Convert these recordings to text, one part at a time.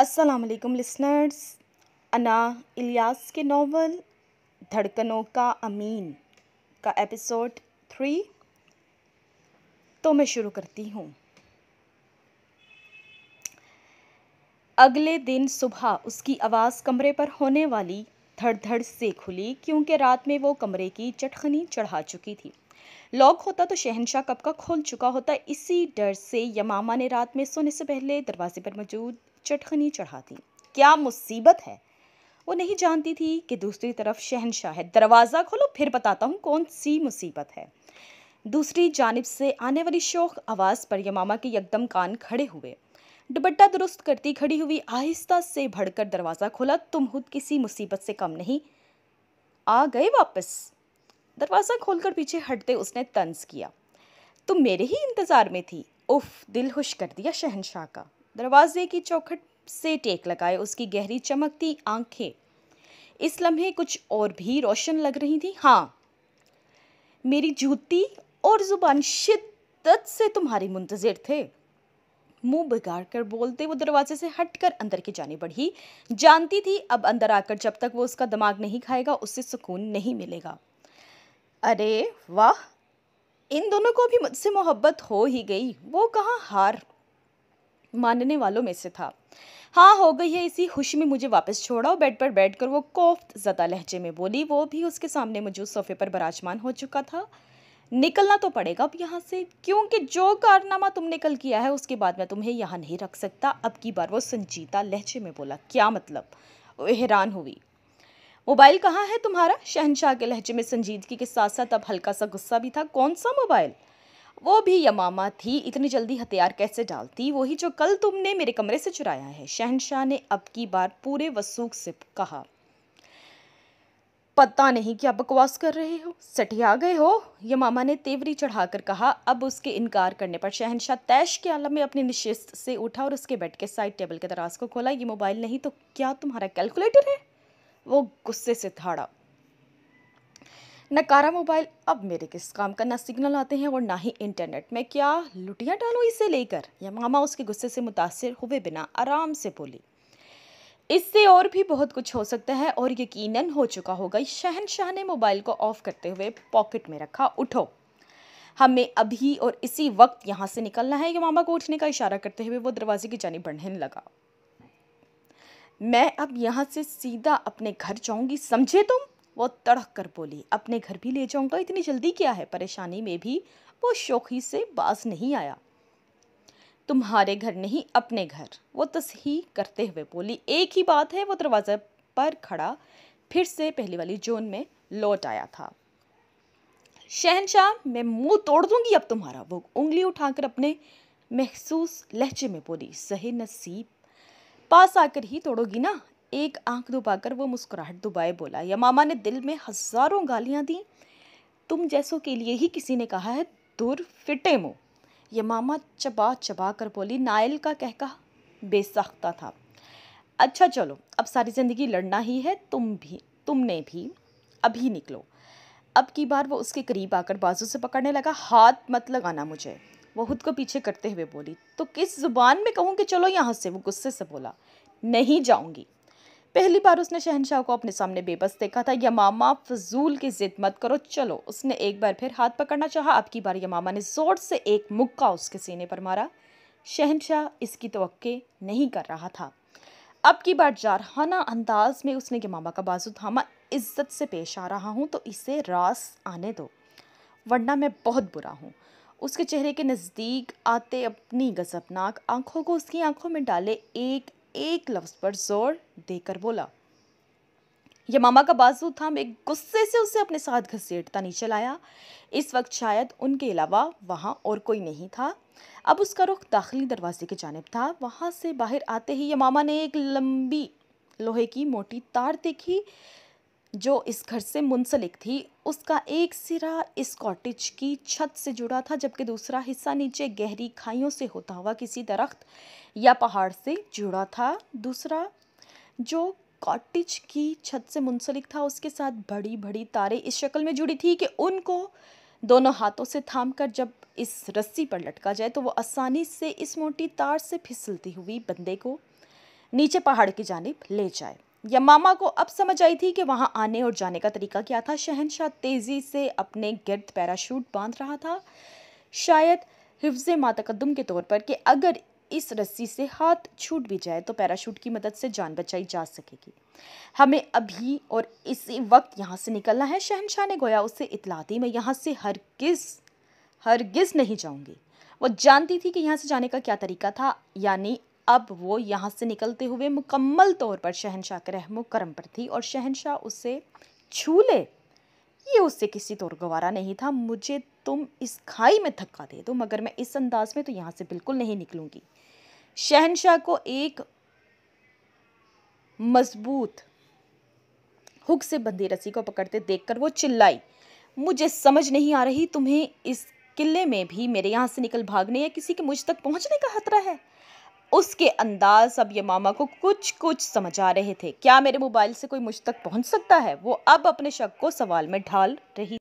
अस्सलाम वालेकुम लिसनर्स अना इलियास के नावल धड़कनों का अमीन का एपिसोड थ्री तो मैं शुरू करती हूँ अगले दिन सुबह उसकी आवाज़ कमरे पर होने वाली धड़ धड़ से खुली क्योंकि रात में वो कमरे की चटखनी चढ़ा चुकी थी लॉक होता तो शहनशाह कब का खोल चुका होता इसी डर से यमामा ने रात में सोने से पहले दरवाजे पर मौजूद चटखनी चढ़ा दी क्या मुसीबत है वो नहीं जानती थी कि दूसरी तरफ शहनशाह है दरवाज़ा खोलो फिर बताता हूँ कौन सी मुसीबत है दूसरी जानब से आने वाली शोक आवाज़ पर यमामा के यकदम कान खड़े हुए दुबट्टा दुरुस्त करती खड़ी हुई आहिस्ता से भड़कर दरवाज़ा खोला तुम खुद किसी मुसीबत से कम नहीं आ गए वापस दरवाज़ा खोलकर पीछे हटते उसने तंज किया तुम मेरे ही इंतज़ार में थी उफ दिल खुश कर दिया शहनशाह का दरवाजे की चौखट से टेक लगाए उसकी गहरी चमकती आंखें इस लम्हे कुछ और भी रोशन लग रही थी हाँ मेरी जूती और जुबान शिद्दत से तुम्हारी मुंतजर थे मुंह बिगाड़ कर बोलते वो दरवाजे से हटकर अंदर की जाने बढ़ी जानती थी अब अंदर आकर जब तक वो उसका दिमाग नहीं खाएगा उससे सुकून नहीं मिलेगा अरे वाह इन दोनों को भी मुझसे मोहब्बत हो ही गई वो कहाँ हार मानने वालों में से था हाँ हो गई है इसी खुशी में मुझे वापस छोड़ा और बेड पर बैठकर वो कोफ्त ज़दा लहजे में बोली वो भी उसके सामने मौजूद सोफे पर बराजमान हो चुका था निकलना तो पड़ेगा अब यहाँ से क्योंकि जो कारनामा तुमने कल किया है उसके बाद मैं तुम्हें यहाँ नहीं रख सकता अब की बार वो संजीदा लहजे में बोला क्या मतलब हैरान हुई मोबाइल कहाँ है तुम्हारा शहनशाह के लहजे में संजीदगी के साथ साथ अब हल्का सा गुस्सा भी था कौन सा मोबाइल वो भी यमामा थी इतनी जल्दी हथियार कैसे डालती वही जो कल तुमने मेरे कमरे से चुराया है शहनशाह ने अब की बार पूरे वसूख से कहा पता नहीं क्या बकवास कर रहे हो आ गए हो यमामा ने तेवरी चढ़ाकर कहा अब उसके इनकार करने पर शहनशाह तैश के आलम में अपनी निश्चित से उठा और उसके बेड के साइड टेबल के दराज को खोला ये मोबाइल नहीं तो क्या तुम्हारा कैलकुलेटर है वो गुस्से से धाड़ा न मोबाइल अब मेरे किस काम का ना सिग्नल आते हैं और ना ही इंटरनेट में क्या लुटियाँ डालो इसे लेकर या मामा उसके गुस्से से मुतासर हुए बिना आराम से बोली इससे और भी बहुत कुछ हो सकता है और यकीनन हो चुका होगा शहनशाह ने मोबाइल को ऑफ करते हुए पॉकेट में रखा उठो हमें अभी और इसी वक्त यहाँ से निकलना है या मामा को उठने का इशारा करते हुए वो दरवाजे की जानी बढ़ने लगा मैं अब यहाँ से सीधा अपने घर जाऊँगी समझे तुम वो तड़क कर बोली अपने घर भी ले जाऊंगा इतनी जल्दी क्या है परेशानी में भी वो शोखी से बाज नहीं आया तुम्हारे घर नहीं अपने घर वो तस्ही करते हुए बोली एक ही बात है वो दरवाज़े पर खड़ा फिर से पहली वाली जोन में लौट आया था शहनशाह मैं मुंह तोड़ दूंगी अब तुम्हारा वो उंगली उठाकर अपने महसूस लहजे में बोली सही नसीब पास आकर ही तोड़ोगी ना एक आंख दुबाकर वो मुस्कुराहट दुबाए बोला यमामा ने दिल में हज़ारों गालियाँ दी तुम जैसों के लिए ही किसी ने कहा है दूर फिटे मुँह यमामा चबा चबा कर बोली नायल का कहका बेसख्ता था अच्छा चलो अब सारी ज़िंदगी लड़ना ही है तुम भी तुमने भी अभी निकलो अब की बार वो उसके करीब आकर बाजू से पकड़ने लगा हाथ मत लगाना मुझे वो खुद को पीछे करते हुए बोली तो किस ज़ुबान में कहूँ कि चलो यहाँ से वो गुस्से से बोला नहीं जाऊँगी पहली बार उसने शहनशाह को अपने सामने बेबस देखा था यमामा फजूल की जिद मत करो चलो उसने एक बार फिर हाथ पकड़ना चाहा अब की बार यमामा ने ज़ोर से एक मुक्का उसके सीने पर मारा शहनशाह इसकी तो नहीं कर रहा था अब की बार जारहाना अंदाज में उसने यमामा का बाजू थामा इज्जत से पेश आ रहा हूँ तो इसे रास आने दो वरना मैं बहुत बुरा हूँ उसके चेहरे के नज़दीक आते अपनी गज़बनाक आंखों को उसकी आंखों में डाले एक एक लफ्ज पर जोर देकर बोला यह मामा का बाजू था मैं गुस्से से उसे अपने साथ घसीटता नीचे लाया इस वक्त शायद उनके अलावा वहाँ और कोई नहीं था अब उसका रुख दाखिली दरवाजे की जानब था वहाँ से बाहर आते ही यह मामा ने एक लंबी लोहे की मोटी तार देखी जो इस घर से मुंसलिक थी उसका एक सिरा इस कॉटेज की छत से जुड़ा था जबकि दूसरा हिस्सा नीचे गहरी खाइयों से होता हुआ किसी दरख्त या पहाड़ से जुड़ा था दूसरा जो कॉटेज की छत से मुंसलिक था उसके साथ बड़ी बड़ी तारें इस शक्ल में जुड़ी थी कि उनको दोनों हाथों से थाम कर जब इस रस्सी पर लटका जाए तो वो आसानी से इस मोटी तार से फिसलती हुई बंदे को नीचे पहाड़ की जानब ले जाए या मामा को अब समझ आई थी कि वहाँ आने और जाने का तरीका क्या था शहनशाह तेज़ी से अपने गर्द पैराशूट बांध रहा था शायद हिफ्ज़ मातकदम के तौर पर कि अगर इस रस्सी से हाथ छूट भी जाए तो पैराशूट की मदद से जान बचाई जा सकेगी हमें अभी और इसी वक्त यहाँ से निकलना है शहनशाह ने गोया उससे इतला दी मैं यहाँ से हर हरगिज़ नहीं जाऊँगी वो जानती थी कि यहाँ से जाने का क्या तरीका था यानी अब वो यहाँ से निकलते हुए मुकम्मल तौर पर शहनशाह के रहमो करम पर थी और शहनशाह उसे छू ले ये उससे किसी तौर गवारा नहीं था मुझे तुम इस खाई में थका दे दो मगर मैं इस अंदाज में तो यहाँ से बिल्कुल नहीं निकलूँगी शहनशाह को एक मजबूत हुक से बंधी रस्सी को पकड़ते देखकर वो चिल्लाई मुझे समझ नहीं आ रही तुम्हें इस किले में भी मेरे यहाँ से निकल भागने या किसी के मुझ तक पहुँचने का खतरा है उसके अंदाज अब ये मामा को कुछ कुछ समझा रहे थे क्या मेरे मोबाइल से कोई मुझ तक पहुंच सकता है वो अब अपने शक को सवाल में ढाल रही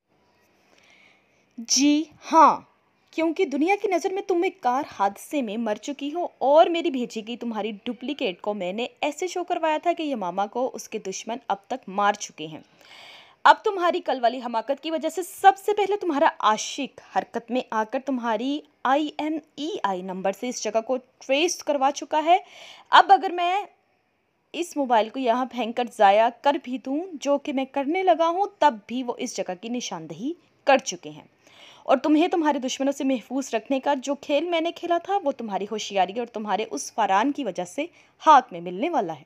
जी हाँ क्योंकि दुनिया की नज़र में तुम एक कार हादसे में मर चुकी हो और मेरी भेजी गई तुम्हारी डुप्लीकेट को मैंने ऐसे शो करवाया था कि ये मामा को उसके दुश्मन अब तक मार चुके हैं अब तुम्हारी कल वाली हमाकत की वजह से सबसे पहले तुम्हारा आशिक हरकत में आकर तुम्हारी आई एम ई आई नंबर से इस जगह को ट्रेस करवा चुका है अब अगर मैं इस मोबाइल को यहाँ फेंक कर ज़ाया कर भी दूँ जो कि मैं करने लगा हूँ तब भी वो इस जगह की निशानदही कर चुके हैं और तुम्हें तुम्हारे दुश्मनों से महफूज रखने का जो खेल मैंने खेला था वो तुम्हारी होशियारी और तुम्हारे उस फरान की वजह से हाथ में मिलने वाला है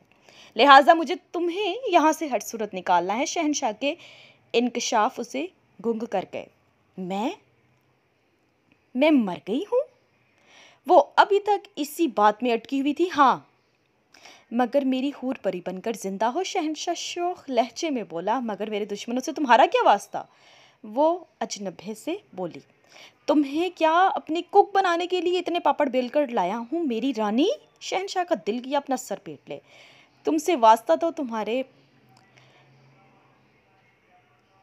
लिहाजा मुझे तुम्हें यहाँ से हर सूरत निकालना है शहनशाह के इनकशाफ उसे गुंग कर गए मैं मैं मर गई हूँ वो अभी तक इसी बात में अटकी हुई थी हाँ मगर मेरी हूर परी बनकर जिंदा हो शहनशाह शोख लहजे में बोला मगर मेरे दुश्मनों से तुम्हारा क्या वास्ता वो अजनबे से बोली तुम्हें क्या अपनी कुक बनाने के लिए इतने पापड़ बेलकर लाया हूँ मेरी रानी शहनशाह का दिल किया अपना सर पेट ले तुमसे वास्ता तो तुम्हारे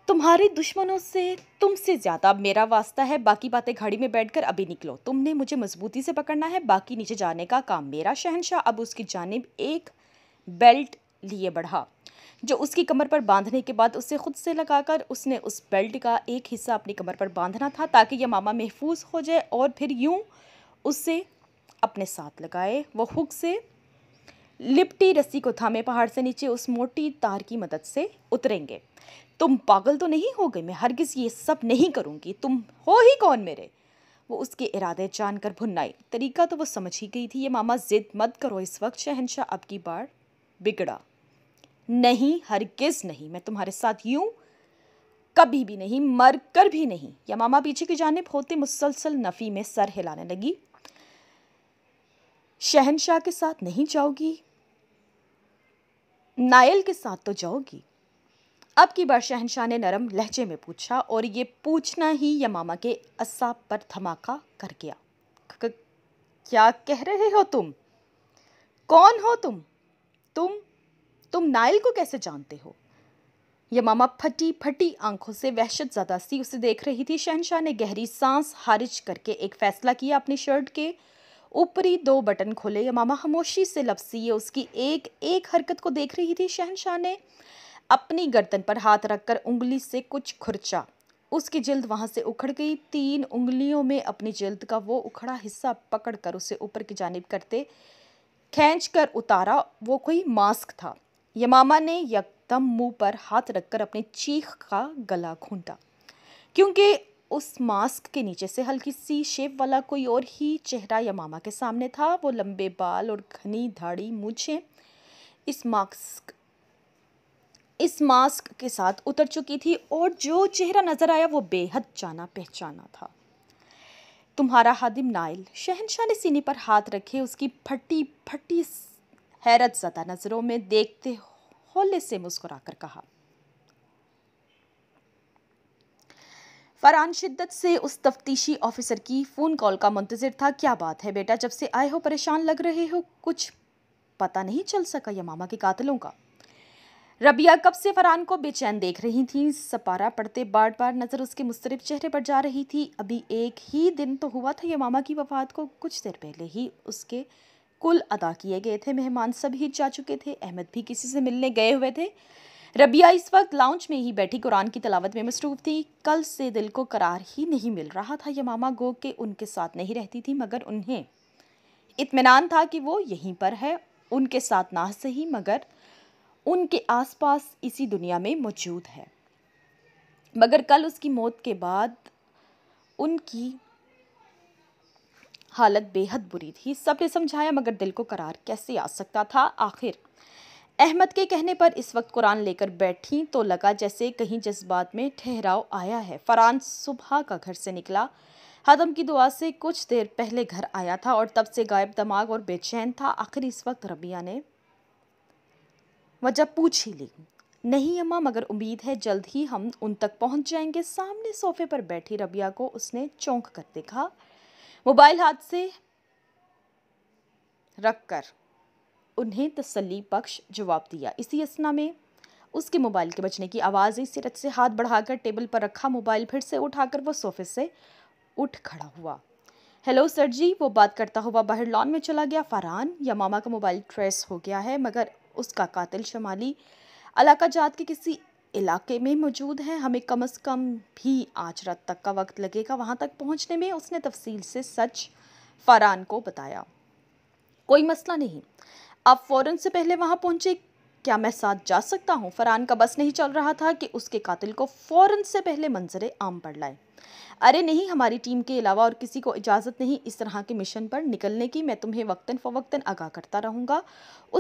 तुम्हारे दुश्मनों से तुमसे ज़्यादा मेरा वास्ता है बाकी बातें घड़ी में बैठकर अभी निकलो तुमने मुझे मजबूती से पकड़ना है बाकी नीचे जाने का काम मेरा शहनशाह अब उसकी जानब एक बेल्ट लिए बढ़ा जो उसकी कमर पर बांधने के बाद उसे खुद से लगाकर उसने उस बेल्ट का एक हिस्सा अपनी कमर पर बांधना था ताकि यह मामा महफूज हो जाए और फिर यूँ उसे अपने साथ लगाए वह हुक से लिपटी रस्सी को थामे पहाड़ से नीचे उस मोटी तार की मदद से उतरेंगे तुम पागल तो नहीं हो गए मैं हरगिज ये सब नहीं करूँगी तुम हो ही कौन मेरे वो उसके इरादे जानकर भुन्नाई तरीका तो वो समझ ही गई थी ये मामा जिद मत करो इस वक्त शहनशाह अब की बार बिगड़ा नहीं हरगिज नहीं मैं तुम्हारे साथ यूं कभी भी नहीं मर कर भी नहीं या मामा पीछे की जानब होते मुसलसल नफ़ी में सर हिलाने लगी शहनशाह के साथ नहीं जाओगी नायल के साथ तो जाओगी अब की बार शहनशाह ने नरम लहजे में पूछा और ये पूछना ही यमामा के असाब पर धमाका कर गया क्या कह रहे हो तुम कौन हो तुम तुम तुम नायल को कैसे जानते हो यमामा फटी फटी आंखों से वहशत ज़्यादा सी उसे देख रही थी शहनशाह ने गहरी सांस हारिज करके एक फ़ैसला किया अपनी शर्ट के ऊपरी दो बटन खोले यमामा खामोशी से लपसी उसकी एक एक हरकत को देख रही थी शहनशाह ने अपनी गर्दन पर हाथ रखकर उंगली से कुछ खुरचा उसकी जल्द वहाँ से उखड़ गई तीन उंगलियों में अपनी जल्द का वो उखड़ा हिस्सा पकड़कर उसे ऊपर की जानब करते खींच कर उतारा वो कोई मास्क था यमामा ने यकदम मुंह पर हाथ रखकर अपनी चीख का गला घूंटा क्योंकि उस मास्क के नीचे से हल्की सी शेप वाला कोई और ही चेहरा यमामा के सामने था वो लंबे बाल और घनी धाड़ी मुझे इस मास्क इस मास्क के साथ उतर चुकी थी और जो चेहरा नज़र आया वो बेहद जाना पहचाना था तुम्हारा हादिम नाइल शहनशाह ने सीने पर हाथ रखे उसकी फटी फटी हैरत ज़दा नज़रों में देखते हौले से मुस्कुरा कर कहा फरहान शिद्दत से उस तफ्तीशी ऑफिसर की फ़ोन कॉल का मंतज़र था क्या बात है बेटा जब से आए हो परेशान लग रहे हो कुछ पता नहीं चल सका मामा के कातलों का रबिया कब से फरहान को बेचैन देख रही थी सपारा पड़ते बार बार नज़र उसके मुस्तरब चेहरे पर जा रही थी अभी एक ही दिन तो हुआ था यमामा की वफात को कुछ देर पहले ही उसके कुल अदा किए गए थे मेहमान सभी जा चुके थे अहमद भी किसी से मिलने गए हुए थे रबिया इस वक्त लाउंज में ही बैठी कुरान की तलावत में मसरूफ थी कल से दिल को करार ही नहीं मिल रहा था यह मामा गो के उनके साथ नहीं रहती थी मगर उन्हें इतमान था कि वो यहीं पर है उनके साथ ना सही मगर उनके आसपास इसी दुनिया में मौजूद है मगर कल उसकी मौत के बाद उनकी हालत बेहद बुरी थी सबने समझाया मगर दिल को करार कैसे आ सकता था आखिर अहमद के कहने पर इस वक्त कुरान लेकर बैठी तो लगा जैसे कहीं जज्बात में ठहराव आया है फरहान सुबह का घर से निकला हदम की दुआ से कुछ देर पहले घर आया था और तब से गायब दमाग और बेचैन था आखिर इस वक्त रबिया ने वजह पूछ ही ली नहीं अम्मा मगर उम्मीद है जल्द ही हम उन तक पहुंच जाएंगे सामने सोफे पर बैठी रबिया को उसने चौंक कर देखा मोबाइल हाथ से रख कर उन्हें तसली बख्श जवाब दिया इसी असना में उसके मोबाइल के बचने की आवाज़ इसी सिरत से हाथ बढ़ाकर टेबल पर रखा मोबाइल फिर से उठाकर वो सोफे से उठ खड़ा हुआ हेलो सर जी वो बात करता हुआ बाहर लॉन में चला गया फरहान या मामा का मोबाइल ट्रेस हो गया है मगर उसका कातिल शमाली अलाका जात के किसी इलाके में मौजूद है हमें कम अज़ कम भी आज रात तक का वक्त लगेगा वहाँ तक पहुँचने में उसने तफसील से सच फरहान को बताया कोई मसला नहीं आप फ़ौरन से पहले वहाँ पहुँचे क्या मैं साथ जा सकता हूँ फरहान का बस नहीं चल रहा था कि उसके कातिल को फ़ौरन से पहले मंजर आम पर लाए अरे नहीं हमारी टीम के अलावा और किसी को इजाज़त नहीं इस तरह के मिशन पर निकलने की मैं तुम्हें वक्ता फ़वक्ता आगाह करता रहूँगा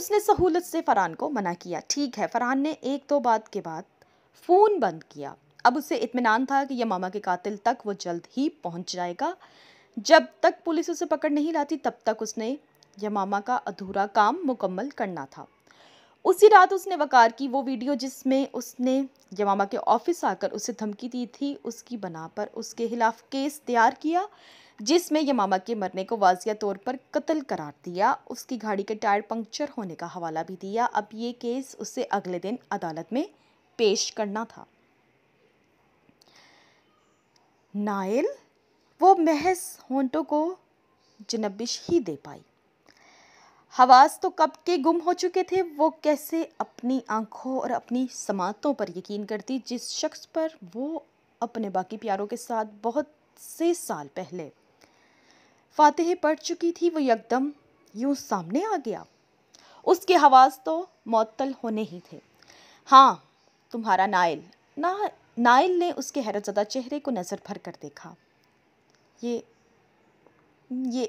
उसने सहूलत से फरहान को मना किया ठीक है फरहान ने एक दो बात के बाद फ़ोन बंद किया अब उसे इतमान था कि यह मामा के कातिल तक वो जल्द ही पहुँच जाएगा जब तक पुलिस उसे पकड़ नहीं लाती तब तक उसने यमामा का अधूरा काम मुकम्मल करना था उसी रात उसने वकार की वो वीडियो जिसमें उसने यमामा के ऑफिस आकर उसे धमकी दी थी उसकी बना पर उसके खिलाफ केस तैयार किया जिसमें यमामा के मरने को वाजिया तौर पर कत्ल करार दिया उसकी गाड़ी के टायर पंक्चर होने का हवाला भी दिया अब ये केस उसे अगले दिन अदालत में पेश करना था नायल वो महज होंटों को जनबिश ही दे पाई हवास तो कब के गुम हो चुके थे वो कैसे अपनी आंखों और अपनी समातों पर यकीन करती जिस शख्स पर वो अपने बाकी प्यारों के साथ बहुत से साल पहले फातेह पढ़ चुकी थी वो यकदम यूं सामने आ गया उसके हवास तो मअतल होने ही थे हाँ तुम्हारा नाइल ना नाइल ने उसके हैरतज़दा चेहरे को नज़र भर कर देखा ये ये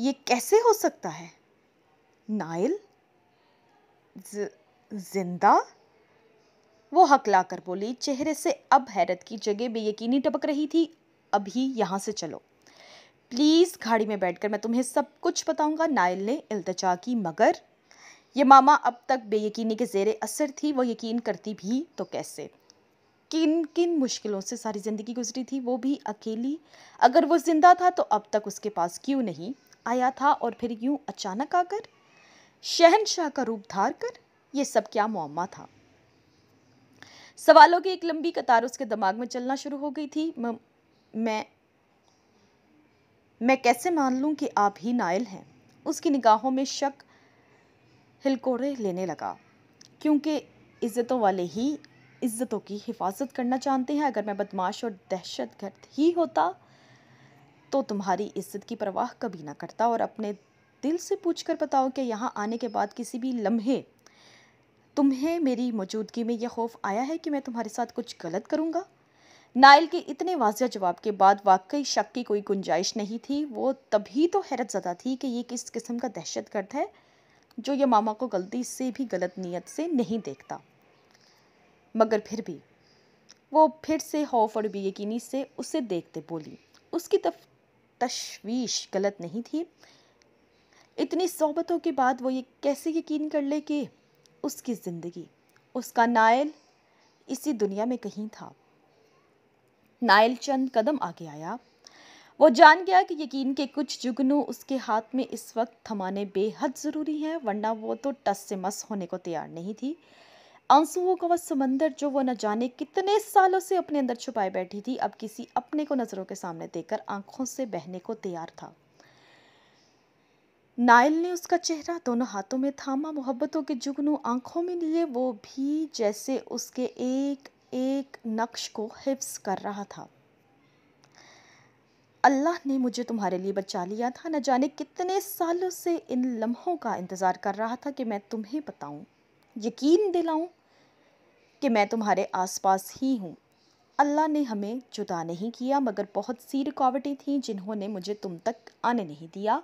ये कैसे हो सकता है नाइल जिंदा वो हकला कर बोली चेहरे से अब हैरत की जगह बेयकीनी टपक रही थी अभी यहाँ से चलो प्लीज़ गाड़ी में बैठकर मैं तुम्हें सब कुछ बताऊंगा नाइल ने अल्तजा की मगर ये मामा अब तक बेयकीनी के जेर असर थी वो यकीन करती भी तो कैसे किन किन मुश्किलों से सारी ज़िंदगी गुजरी थी वो भी अकेली अगर वो ज़िंदा था तो अब तक उसके पास क्यों नहीं आया था और फिर यूं अचानक आकर शहनशाह का रूप धार कर ये सब क्या मुआमा था सवालों की एक लंबी कतार उसके दिमाग में चलना शुरू हो गई थी म, मैं मैं कैसे मान लूं कि आप ही नायल हैं उसकी निगाहों में शक हिलकोड़े लेने लगा क्योंकि इज़्ज़तों वाले ही इज़्ज़तों की हिफाजत करना चाहते हैं अगर मैं बदमाश और दहशत गर्द ही होता तो तुम्हारी इज्जत की परवाह कभी ना करता और अपने दिल से पूछ कर बताओ कि यहाँ आने के बाद किसी भी लम्हे तुम्हें मेरी मौजूदगी में यह खौफ आया है कि मैं तुम्हारे साथ कुछ गलत करूँगा नायल के इतने वाजिया जवाब के बाद वाकई शक की कोई गुंजाइश नहीं थी वो तभी तो हैरत ज़दा थी कि ये किस किस्म का दहशत गर्द है जो ये मामा को गलती से भी गलत नीयत से नहीं देखता मगर फिर भी वो फिर से खौफ और बेयकीनी से उसे देखते बोली उसकी तफ तशवीश गलत नहीं थी इतनी सोबतों के बाद वो ये कैसे यकीन कर ले कि उसकी ज़िंदगी उसका नायल इसी दुनिया में कहीं था नायल चंद कदम आगे आया वो जान गया कि यकीन के कुछ जुगनू उसके हाथ में इस वक्त थमाने बेहद ज़रूरी हैं वरना वो तो टस से मस होने को तैयार नहीं थी आंसुओं का वह समंदर जो वो न जाने कितने सालों से अपने अंदर छुपाए बैठी थी अब किसी अपने को नज़रों के सामने देकर आंखों से बहने को तैयार था नायल ने उसका चेहरा दोनों हाथों में थामा मोहब्बतों के जुगनू आंखों में लिए वो भी जैसे उसके एक एक नक्श को हिफ्स कर रहा था अल्लाह ने मुझे तुम्हारे लिए बचा लिया था न जाने कितने सालों से इन लम्हों का इंतज़ार कर रहा था कि मैं तुम्हें बताऊं, यकीन दिलाऊं कि मैं तुम्हारे आसपास ही हूँ अल्लाह ने हमें जुदा नहीं किया मगर बहुत सी रुकावटें थीं जिन्होंने मुझे तुम तक आने नहीं दिया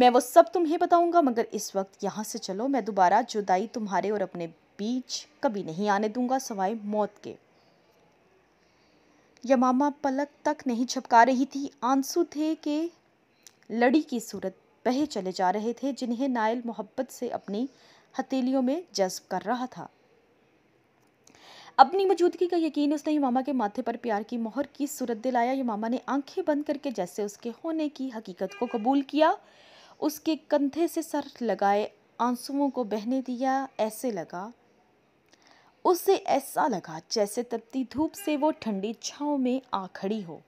मैं वो सब तुम्हें बताऊंगा मगर इस वक्त यहाँ से चलो मैं दोबारा जुदाई तुम्हारे और अपने बीच कभी नहीं आने दूंगा सवाए मौत के यमामा पलक तक नहीं छपका रही थी आंसू थे कि लड़ी की सूरत बहे चले जा रहे थे जिन्हें नायल मोहब्बत से अपनी हथेलियों में जज्ब कर रहा था अपनी मौजूदगी का यकीन उसने यमामा के माथे पर प्यार की मोहर की सूरत दिलाया यमामा ने आंखें बंद करके जैसे उसके होने की हकीकत को कबूल किया उसके कंधे से सर लगाए आंसुओं को बहने दिया ऐसे लगा उसे ऐसा लगा जैसे तपती धूप से वो ठंडी छाँव में आ खड़ी हो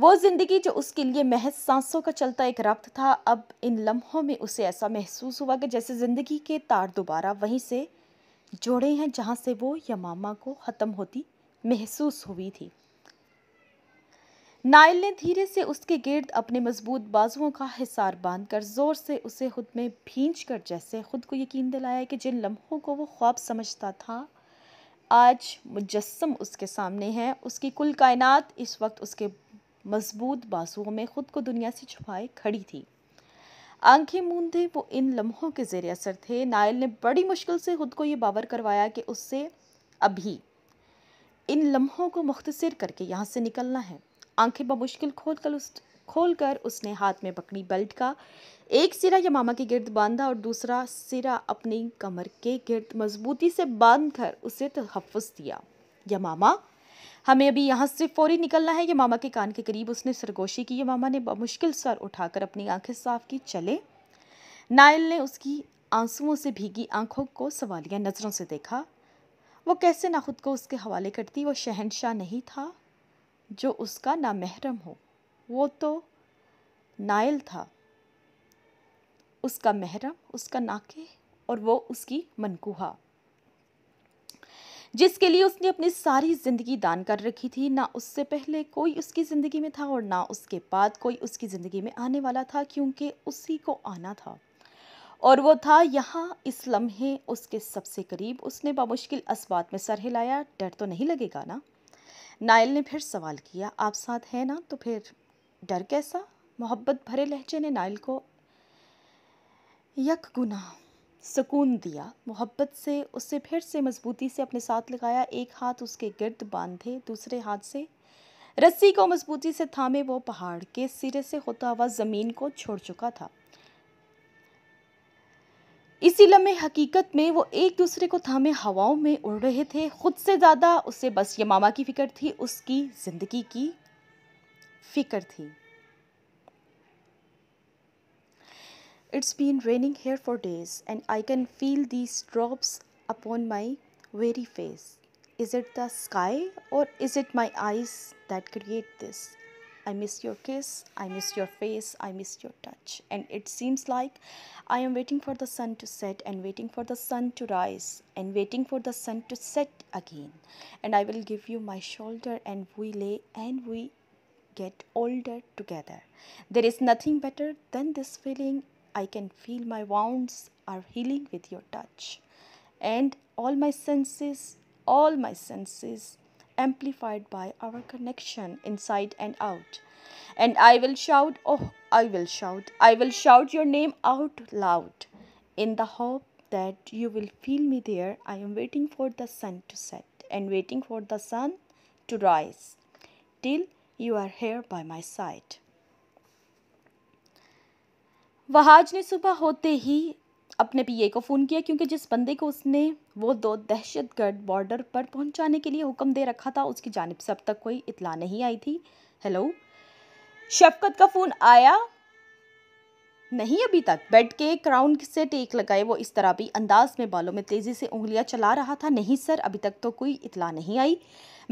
वो ज़िंदगी जो उसके लिए महज सांसों का चलता एक रक्त था अब इन लम्हों में उसे ऐसा महसूस हुआ कि जैसे ज़िंदगी के तार दोबारा वहीं से जोड़े हैं जहाँ से वो यमामा को ख़त्म होती महसूस हुई थी नाइल ने धीरे से उसके गिर्द अपने मजबूत बाजुओं का हिसार बांधकर ज़ोर से उसे खुद में भींच कर जैसे खुद को यकीन दिलाया कि जिन लम्हों को वो ख्वाब समझता था आज मुजस्म उसके सामने है उसकी कुल कायनात इस वक्त उसके मजबूत बाजुओं में ख़ुद को दुनिया से छुपाए खड़ी थी आंखें मूंदे वो इन लम्हों के जेर असर थे नायल ने बड़ी मुश्किल से खुद को ये बावर करवाया कि उससे अभी इन लम्हों को मुख्तसर करके यहाँ से निकलना है आंखें बमुश्किल खोल कर उस खोल कर उसने हाथ में पकड़ी बेल्ट का एक सिरा मामा के गिर्द बांधा और दूसरा सिरा अपनी कमर के गिर्द मजबूती से बांध कर उसे तहफ़ दिया मामा हमें अभी यहाँ से फ़ौरी निकलना है ये मामा के कान के करीब उसने सरगोशी की ये मामा ने मुश्किल सर उठाकर अपनी आंखें साफ की चले नायल ने उसकी आंसुओं से भीगी आंखों को सवालिया नज़रों से देखा वो कैसे ना खुद को उसके हवाले करती वो शहनशाह नहीं था जो उसका ना महरम हो वो तो नायल था उसका महरम उसका नाके और वो उसकी मनकुहा जिसके लिए उसने अपनी सारी ज़िंदगी दान कर रखी थी ना उससे पहले कोई उसकी ज़िंदगी में था और ना उसके बाद कोई उसकी ज़िंदगी में आने वाला था क्योंकि उसी को आना था और वो था यहाँ इस लम्हे उसके सबसे करीब उसने बामुश्किल असबात में सर हिलाया डर तो नहीं लगेगा ना नायल ने फिर सवाल किया आप साथ हैं ना तो फिर डर कैसा मोहब्बत भरे लहजे ने नायल को यक गुना सुकून दिया मोहब्बत से उसे फिर से मजबूती से अपने साथ लगाया एक हाथ उसके गिर्द बांधे दूसरे हाथ से रस्सी को मजबूती से थामे वो पहाड़ के सिरे से होता हुआ ज़मीन को छोड़ चुका था इसी लम्हे हकीकत में वो एक दूसरे को थामे हवाओं में उड़ रहे थे खुद से ज़्यादा उसे बस ये मामा की फ़िक्र थी उसकी ज़िंदगी की फ़िक्र थी It's been raining here for days and I can feel these drops upon my weary face. Is it the sky or is it my eyes that create this? I miss your kiss, I miss your face, I miss your touch. And it seems like I am waiting for the sun to set and waiting for the sun to rise and waiting for the sun to set again. And I will give you my shoulder and we lay and we get older together. There is nothing better than this feeling I can feel my wounds are healing with your touch. And all my senses, all my senses amplified by our connection inside and out. And I will shout, oh, I will shout, I will shout your name out loud in the hope that you will feel me there. I am waiting for the sun to set and waiting for the sun to rise till you are here by my side. Wahaj ने सुबह होते ही अपने पीए को phone किया क्योंकि जिस बंदे को उसने वो दो दहशतगर्द बॉर्डर पर पहुंचाने के लिए हुक्म दे रखा था उसकी जानब से अब तक कोई इतला नहीं आई थी हेलो शफकत का फ़ोन आया नहीं अभी तक बेड के क्राउन से टेक लगाए वो इस तरह भी अंदाज में बालों में तेज़ी से उंगलियां चला रहा था नहीं सर अभी तक तो कोई इतला नहीं आई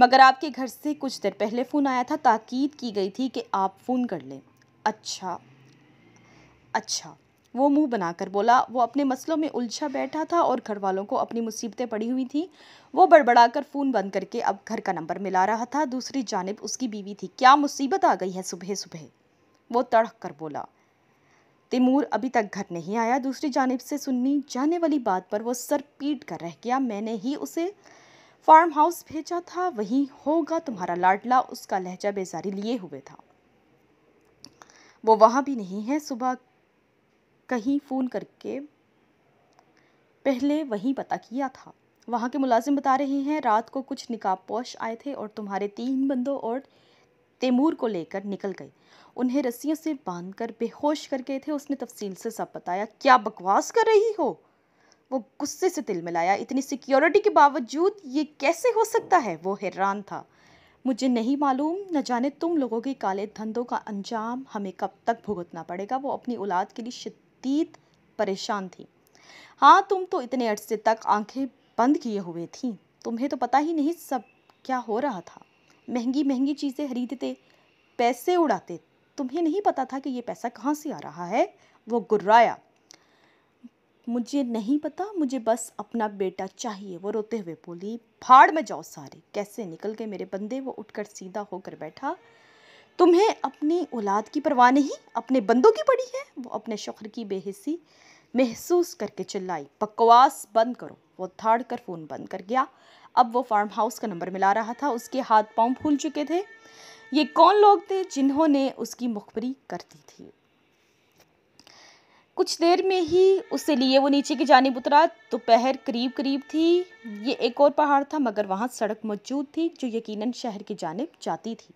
मगर आपके घर से कुछ देर पहले फ़ोन आया था ताकीद की गई थी कि आप फ़ोन कर लें अच्छा अच्छा वो मुंह बनाकर बोला वो अपने मसलों में उलझा बैठा था और घर वालों को अपनी मुसीबतें पड़ी हुई थी वो बड़बड़ाकर फ़ोन बंद करके अब घर का नंबर मिला रहा था दूसरी जानब उसकी बीवी थी क्या मुसीबत आ गई है सुबह सुबह वो तड़क कर बोला तिमूर अभी तक घर नहीं आया दूसरी जानब से सुननी जाने वाली बात पर वो सर पीट कर रह गया मैंने ही उसे फार्म हाउस भेजा था वहीं होगा तुम्हारा लाडला उसका लहजा बेजारी लिए हुए था वो वहाँ भी नहीं है सुबह कहीं फ़ोन करके पहले वहीं पता किया था वहाँ के मुलाजिम बता रहे हैं रात को कुछ निकाब पोश आए थे और तुम्हारे तीन बंदों और तैमूर को लेकर निकल गए उन्हें रस्सियों से बांध कर बेहोश कर गए थे उसने तफसील से सब बताया क्या बकवास कर रही हो वो गुस्से से तिल मिलाया इतनी सिक्योरिटी के बावजूद ये कैसे हो सकता है वो हैरान था मुझे नहीं मालूम न जाने तुम लोगों के काले धंधों का अंजाम हमें कब तक भुगतना पड़ेगा वो अपनी औलाद के लिए शिद अतीत परेशान थी हाँ तुम तो इतने अरसे तक आंखें बंद किए हुए थी तुम्हें तो पता ही नहीं सब क्या हो रहा था महंगी महंगी चीज़ें खरीदते पैसे उड़ाते तुम्हें नहीं पता था कि ये पैसा कहाँ से आ रहा है वो गुर्राया मुझे नहीं पता मुझे बस अपना बेटा चाहिए वो रोते हुए बोली भाड़ में जाओ सारे कैसे निकल गए मेरे बंदे वो उठकर सीधा होकर बैठा तुम्हें अपनी औलाद की परवाह नहीं अपने बंदों की पड़ी है वो अपने शौहर की बेहसी महसूस करके चिल्लाई बकवास बंद करो वो थाड़ कर फ़ोन बंद कर गया अब वो फार्म हाउस का नंबर मिला रहा था उसके हाथ पाँव फूल चुके थे ये कौन लोग थे जिन्होंने उसकी मुखबरी कर दी थी कुछ देर में ही उससे लिए वो नीचे की जानब उतरा दोपहर करीब करीब थी ये एक और पहाड़ था मगर वहाँ सड़क मौजूद थी जो यकीनन शहर की जानब जाती थी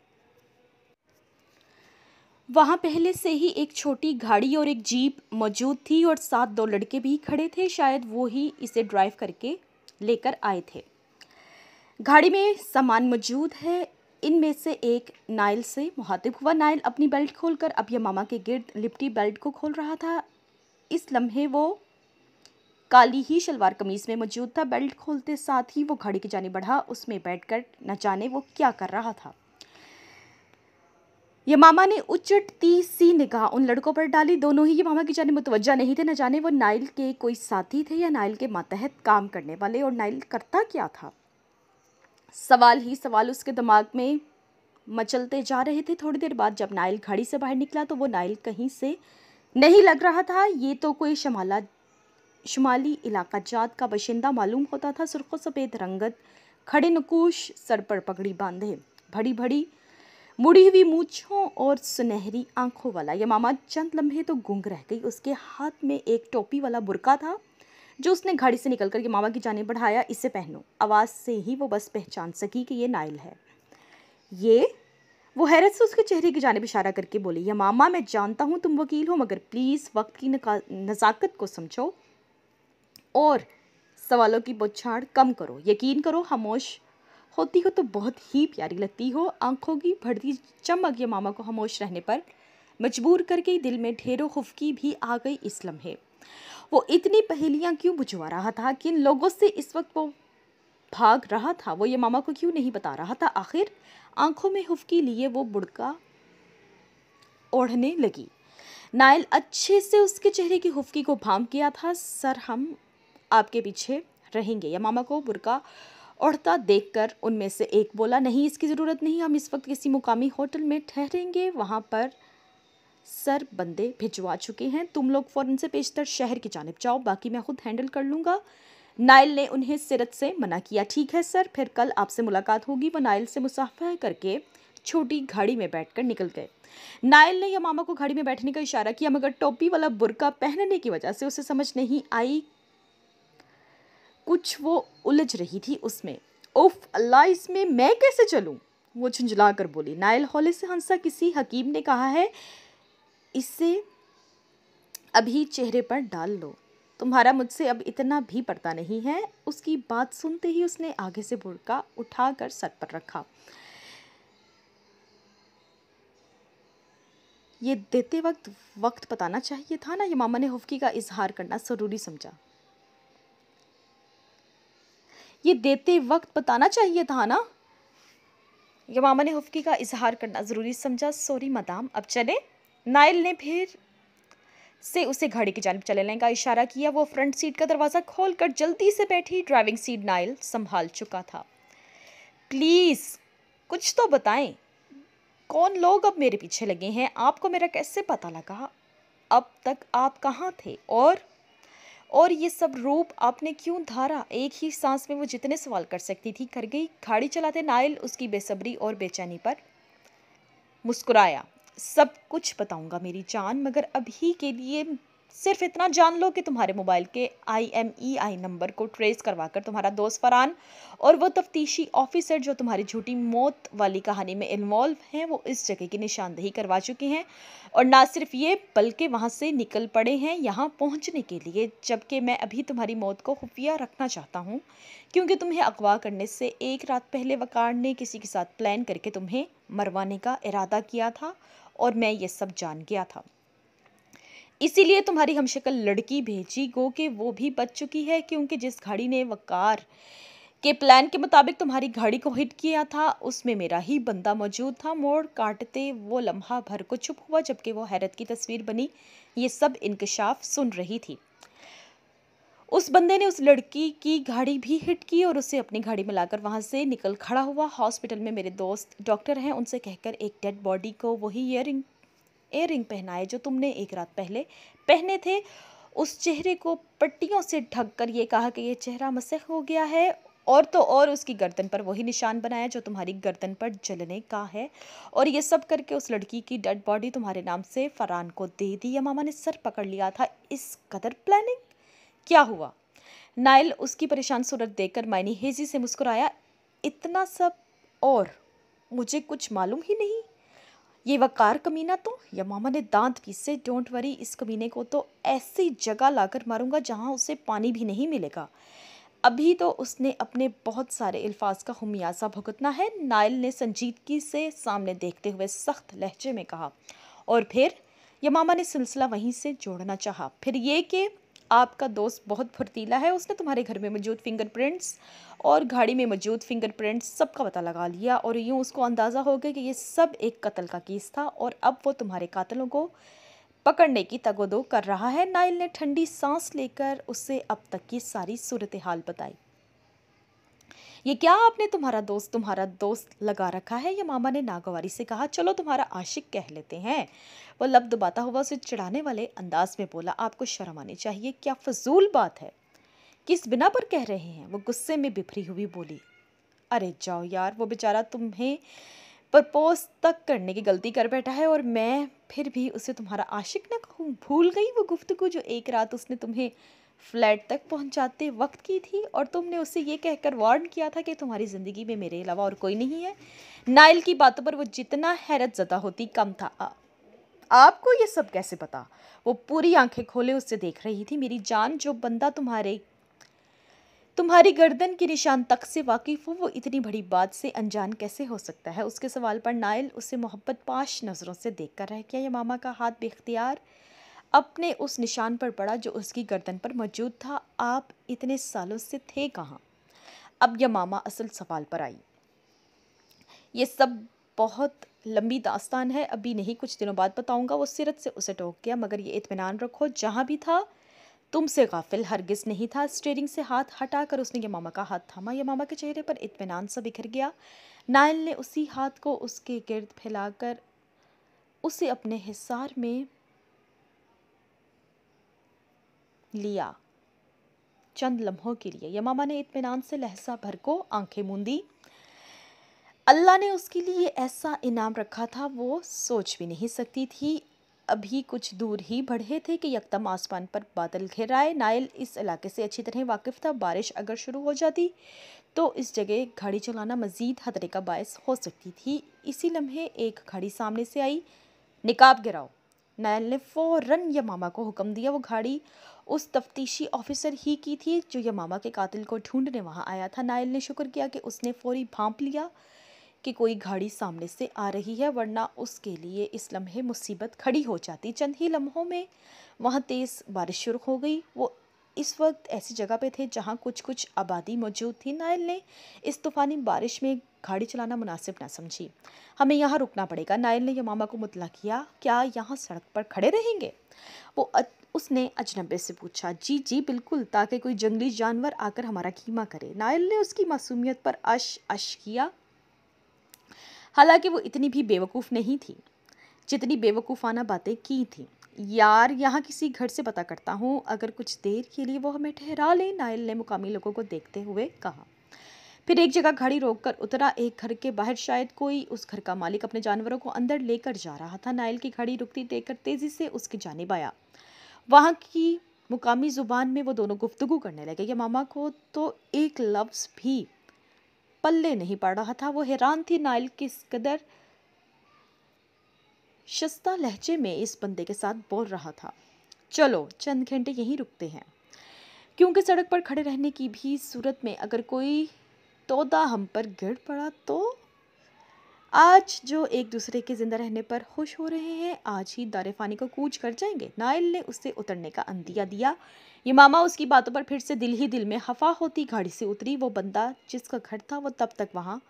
वहां पहले से ही एक छोटी गाड़ी और एक जीप मौजूद थी और साथ दो लड़के भी खड़े थे शायद वो ही इसे ड्राइव करके लेकर आए थे गाड़ी में सामान मौजूद है इनमें से एक नाइल से मुहातिब हुआ नाइल अपनी बेल्ट खोलकर अबिया मामा के गिर्द लिपटी बेल्ट को खोल रहा था इस लम्हे वो काली ही शलवार कमीज में मौजूद था बेल्ट खोलते साथ ही वो घड़ी की जाने बढ़ा उसमें बैठकर न जाने वो क्या कर रहा था मामा ने उचटती सी निगाह उन लड़कों पर डाली दोनों ही ये मामा की जाने मुतवजा नहीं थे न जाने वो नाइल के कोई साथी थे या नाइल के मातहत काम करने वाले और नाइल करता क्या था सवाल ही सवाल उसके दिमाग में मचलते जा रहे थे थोड़ी देर बाद जब नाइल घड़ी से बाहर निकला तो वो नाइल कहीं से नहीं लग रहा था ये तो कोई शमाला शुमाली इलाका जात का बशिंदा मालूम होता था सुरखों सफ़ेद रंगत खड़े नकूश सर पर पगड़ी बांधे भड़ी भड़ी मुड़ी हुई मूछों और सुनहरी आंखों वाला यह मामा चंद लम्हे तो गुंग रह गई उसके हाथ में एक टोपी वाला बुरका था जो उसने घड़ी से निकल कर के मामा की जाने बढ़ाया इसे पहनो आवाज़ से ही वो बस पहचान सकी कि ये नायल है ये वो हैरत से उसके चेहरे की जानब इशारा करके बोली यह मामा मैं जानता हूँ तुम वकील हो मगर प्लीज़ वक्त की नज़ाकत को समझो और सवालों की बुछाड़ कम करो यकीन करो खामोश होती हो तो बहुत ही प्यारी लगती हो आंखों की भड़ती चमक ये मामा को खामोश रहने पर मजबूर करके दिल में ढेरों खुफकी भी आ गई इस लम्हे वो इतनी पहेलियाँ क्यों बुझवा रहा था किन लोगों से इस वक्त वो भाग रहा था वो ये मामा को क्यों नहीं बता रहा था आखिर आंखों में हुफकी लिए वो बुड़का ओढ़ने लगी नायल अच्छे से उसके चेहरे की हुफकी को भाम किया था सर हम आपके पीछे रहेंगे या मामा को बुरका उड़ता देखकर उनमें से एक बोला नहीं इसकी ज़रूरत नहीं हम इस वक्त किसी मुकामी होटल में ठहरेंगे वहाँ पर सर बंदे भिजवा चुके हैं तुम लोग फ़ौरन से पेशतर शहर की जानब जाओ बाकी मैं खुद हैंडल कर लूँगा नायल ने उन्हें सिरत से मना किया ठीक है सर फिर कल आपसे मुलाकात होगी वह नायल से मुसाफा करके छोटी घाड़ी में बैठकर निकल गए नायल ने यमामा को घाड़ी में बैठने का इशारा किया मगर टोपी वाला बुरका पहनने की वजह से उसे समझ नहीं आई कुछ वो उलझ रही थी उसमें ओफ अल्लाह इसमें मैं कैसे चलूँ वो झुंझला कर बोली नायल हौले से हंसा किसी हकीम ने कहा है इससे अभी चेहरे पर डाल लो तुम्हारा मुझसे अब इतना भी पड़ता नहीं है उसकी बात सुनते ही उसने आगे से बुरका उठाकर सर पर रखा ये देते वक्त वक्त बताना चाहिए था ना ये मामा ने हुफकी का इजहार करना ज़रूरी समझा ये देते वक्त बताना चाहिए था ना ये मामा ने हफ्की का इजहार करना ज़रूरी समझा सॉरी मदाम अब चले नायल ने फिर से उसे घड़ी की जानब चलने का इशारा किया वो फ्रंट सीट का दरवाज़ा खोल कर जल्दी से बैठी ड्राइविंग सीट नायल संभाल चुका था प्लीज़ कुछ तो बताएं कौन लोग अब मेरे पीछे लगे हैं आपको मेरा कैसे पता लगा अब तक आप कहाँ थे और और ये सब रूप आपने क्यों धारा एक ही सांस में वो जितने सवाल कर सकती थी कर गई खाड़ी चलाते नायल उसकी बेसब्री और बेचैनी पर मुस्कुराया सब कुछ बताऊंगा मेरी जान मगर अभी के लिए सिर्फ इतना जान लो कि तुम्हारे मोबाइल के I M E I number को ट्रेस करवा कर तुम्हारा दोस्त फ़रान और वो तफ्तीशी ऑफिसर जो तुम्हारी झूठी मौत वाली कहानी में इन्वॉल्व हैं वो इस जगह की निशानदेही करवा चुके हैं और ना सिर्फ ये बल्कि वहाँ से निकल पड़े हैं यहाँ पहुँचने के लिए जबकि मैं अभी तुम्हारी मौत को खुफिया रखना चाहता हूँ क्योंकि तुम्हें अगवा करने से एक रात पहले वकार ने किसी के साथ प्लान करके तुम्हें मरवाने का इरादा किया था और मैं ये सब जान गया था इसीलिए तुम्हारी हम शक्ल लड़की भेजी गो कि वो भी बच चुकी है क्योंकि जिस घड़ी ने वकार के प्लान के मुताबिक तुम्हारी घड़ी को हिट किया था उसमें मेरा ही बंदा मौजूद था मोड़ काटते वो लम्हा भर को चुप हुआ जबकि वो हैरत की तस्वीर बनी ये सब इंकशाफ सुन रही थी उस बंदे ने उस लड़की की घाड़ी भी हिट की और उसे अपनी घाड़ी में लाकर वहाँ से निकल खड़ा हुआ हॉस्पिटल में मेरे दोस्त डॉक्टर हैं उनसे कहकर एक डेड बॉडी को वही ईयर रिंग पहनाए जो तुमने एक रात पहले पहने थे उस चेहरे को पट्टियों से ढक कर ये कहा कि ये चेहरा मसह हो गया है और तो और उसकी गर्दन पर वही निशान बनाया जो तुम्हारी गर्दन पर जलने का है और ये सब करके उस लड़की की डेड बॉडी तुम्हारे नाम से फरान को दे दी या मामा ने सर पकड़ लिया था इस कदर प्लानिंग क्या हुआ नायल उसकी परेशान सूरत देखकर मायनी हेजी से मुस्कुराया इतना सब और मुझे कुछ मालूम ही नहीं ये वकार कमीना तो यमामा ने दांत पीसे डोंट वरी इस कमीने को तो ऐसी जगह लाकर मारूंगा जहाँ उसे पानी भी नहीं मिलेगा अभी तो उसने अपने बहुत सारे अल्फाज का हमियासा भुगतना है नायल ने संजीदगी से सामने देखते हुए सख्त लहजे में कहा और फिर यमामा ने सिलसिला वहीं से जोड़ना चाहा फिर ये कि आपका दोस्त बहुत फुर्तीला है उसने तुम्हारे घर में मौजूद फिंगरप्रिंट्स और गाड़ी में मौजूद फिंगरप्रिंट्स सब का पता लगा लिया और यूँ उसको अंदाज़ा हो गया कि ये सब एक कत्ल का केस था और अब वो तुम्हारे कातलों को पकड़ने की तगोदो कर रहा है नाइल ने ठंडी सांस लेकर उसे अब तक की सारी सूरत हाल बताई ये क्या आपने तुम्हारा दोस्त तुम्हारा दोस्त लगा रखा है या मामा ने नागवारी से कहा चलो तुम्हारा आशिक कह लेते हैं वो लब दबाता हुआ उसे चिढ़ाने वाले अंदाज में बोला आपको शर्म आनी चाहिए क्या फजूल बात है किस बिना पर कह रहे हैं वो गुस्से में बिफरी हुई बोली अरे जाओ यार वो बेचारा तुम्हें प्रपोज तक करने की गलती कर बैठा है और मैं फिर भी उसे तुम्हारा आशिक ना कहूँ भूल गई वो गुफ्तगु जो एक रात उसने तुम्हें फ्लैट तक पहुंचाते वक्त की थी और तुमने उसे ये कहकर वार्न किया था कि तुम्हारी ज़िंदगी में मेरे अलावा और कोई नहीं है नाइल की बातों पर वो जितना हैरत ज़दा होती कम था आ, आपको ये सब कैसे पता वो पूरी आंखें खोले उससे देख रही थी मेरी जान जो बंदा तुम्हारे तुम्हारी गर्दन के निशान तक से वाकिफ हो वो इतनी बड़ी बात से अनजान कैसे हो सकता है उसके सवाल पर नायल उसे मोहब्बत पाश नज़रों से देख कर रह गया या मामा का हाथ बेख्तियार अपने उस निशान पर पड़ा जो उसकी गर्दन पर मौजूद था आप इतने सालों से थे कहाँ अब यह मामा असल सवाल पर आई ये सब बहुत लंबी दास्तान है अभी नहीं कुछ दिनों बाद बताऊंगा वो सिरत से उसे टोक गया मगर ये इतमान रखो जहाँ भी था तुमसे गाफिल हरगिज़ नहीं था स्टेयरिंग से हाथ हटाकर उसने ये मामा का हाथ थामा ये मामा के चेहरे पर इतमान सा बिखर गया नायल ने उसी हाथ को उसके गिर्द फैलाकर उसे अपने हिसार में लिया चंद लम्हों के लिए यमामा ने इतमान से लहसा भर को आंखें मूंदी अल्लाह ने उसके लिए ऐसा इनाम रखा था वो सोच भी नहीं सकती थी अभी कुछ दूर ही बढ़े थे कि यकदम आसमान पर बादल घिर आए नायल इस इलाके से अच्छी तरह वाकिफ था बारिश अगर शुरू हो जाती तो इस जगह घड़ी चलाना मज़ीद खतरे का बायस हो सकती थी इसी लम्हे एक घड़ी सामने से आई निकाब गिराओ नायल ने फ़ौर यमामा को हुक्म दिया वो घाड़ी उस तफ्तीशी ऑफिसर ही की थी जो यमामा के कातिल को ढूंढने वहाँ आया था नायल ने शुक्र किया कि उसने फौरी भांप लिया कि कोई गाड़ी सामने से आ रही है वरना उसके लिए इस लम्हे मुसीबत खड़ी हो जाती चंद ही लम्हों में वहाँ तेज़ बारिश शुरू हो गई वो इस वक्त ऐसी जगह पे थे जहाँ कुछ कुछ आबादी मौजूद थी नायल ने इस तूफ़ानी बारिश में गाड़ी चलाना मुनासिब ना समझी हमें यहाँ रुकना पड़ेगा नायल ने यमामा को मुतला किया क्या यहाँ सड़क पर खड़े रहेंगे वो अ, उसने अजनबे से पूछा जी जी बिल्कुल ताकि कोई जंगली जानवर आकर हमारा कीमा करे नायल ने उसकी मासूमियत पर अश अश किया हालांकि वो इतनी भी बेवकूफ़ नहीं थी जितनी बेवकूफ़ाना बातें की थी यार यहाँ किसी घर से पता करता हूँ अगर कुछ देर के लिए वो हमें ठहरा ले नायल ने मुकामी लोगों को देखते हुए कहा फिर एक जगह रोक रोककर उतरा एक घर के बाहर शायद कोई उस घर का मालिक अपने जानवरों को अंदर लेकर जा रहा था नायल की घड़ी रुकती देखकर तेज़ी से उसकी जानब आया वहाँ की मुकामी ज़ुबान में वो दोनों गुफ्तगु करने लगे कि मामा को तो एक लफ्ज़ भी पल्ले नहीं पड़ रहा था वो हैरान थी नायल किस कदर शस्ता लहजे में इस बंदे के साथ बोल रहा था चलो चंद घंटे यहीं रुकते हैं क्योंकि सड़क पर खड़े रहने की भी सूरत में अगर कोई तोदा हम पर गिर पड़ा तो आज जो एक दूसरे के ज़िंदा रहने पर खुश हो रहे हैं आज ही दार फानी को कूच कर जाएंगे नायल ने उससे उतरने का अंदिया दिया ये मामा उसकी बातों पर फिर से दिल ही दिल में हफा होती घाड़ी से उतरी वो बंदा जिसका घर था वो तब तक वहाँ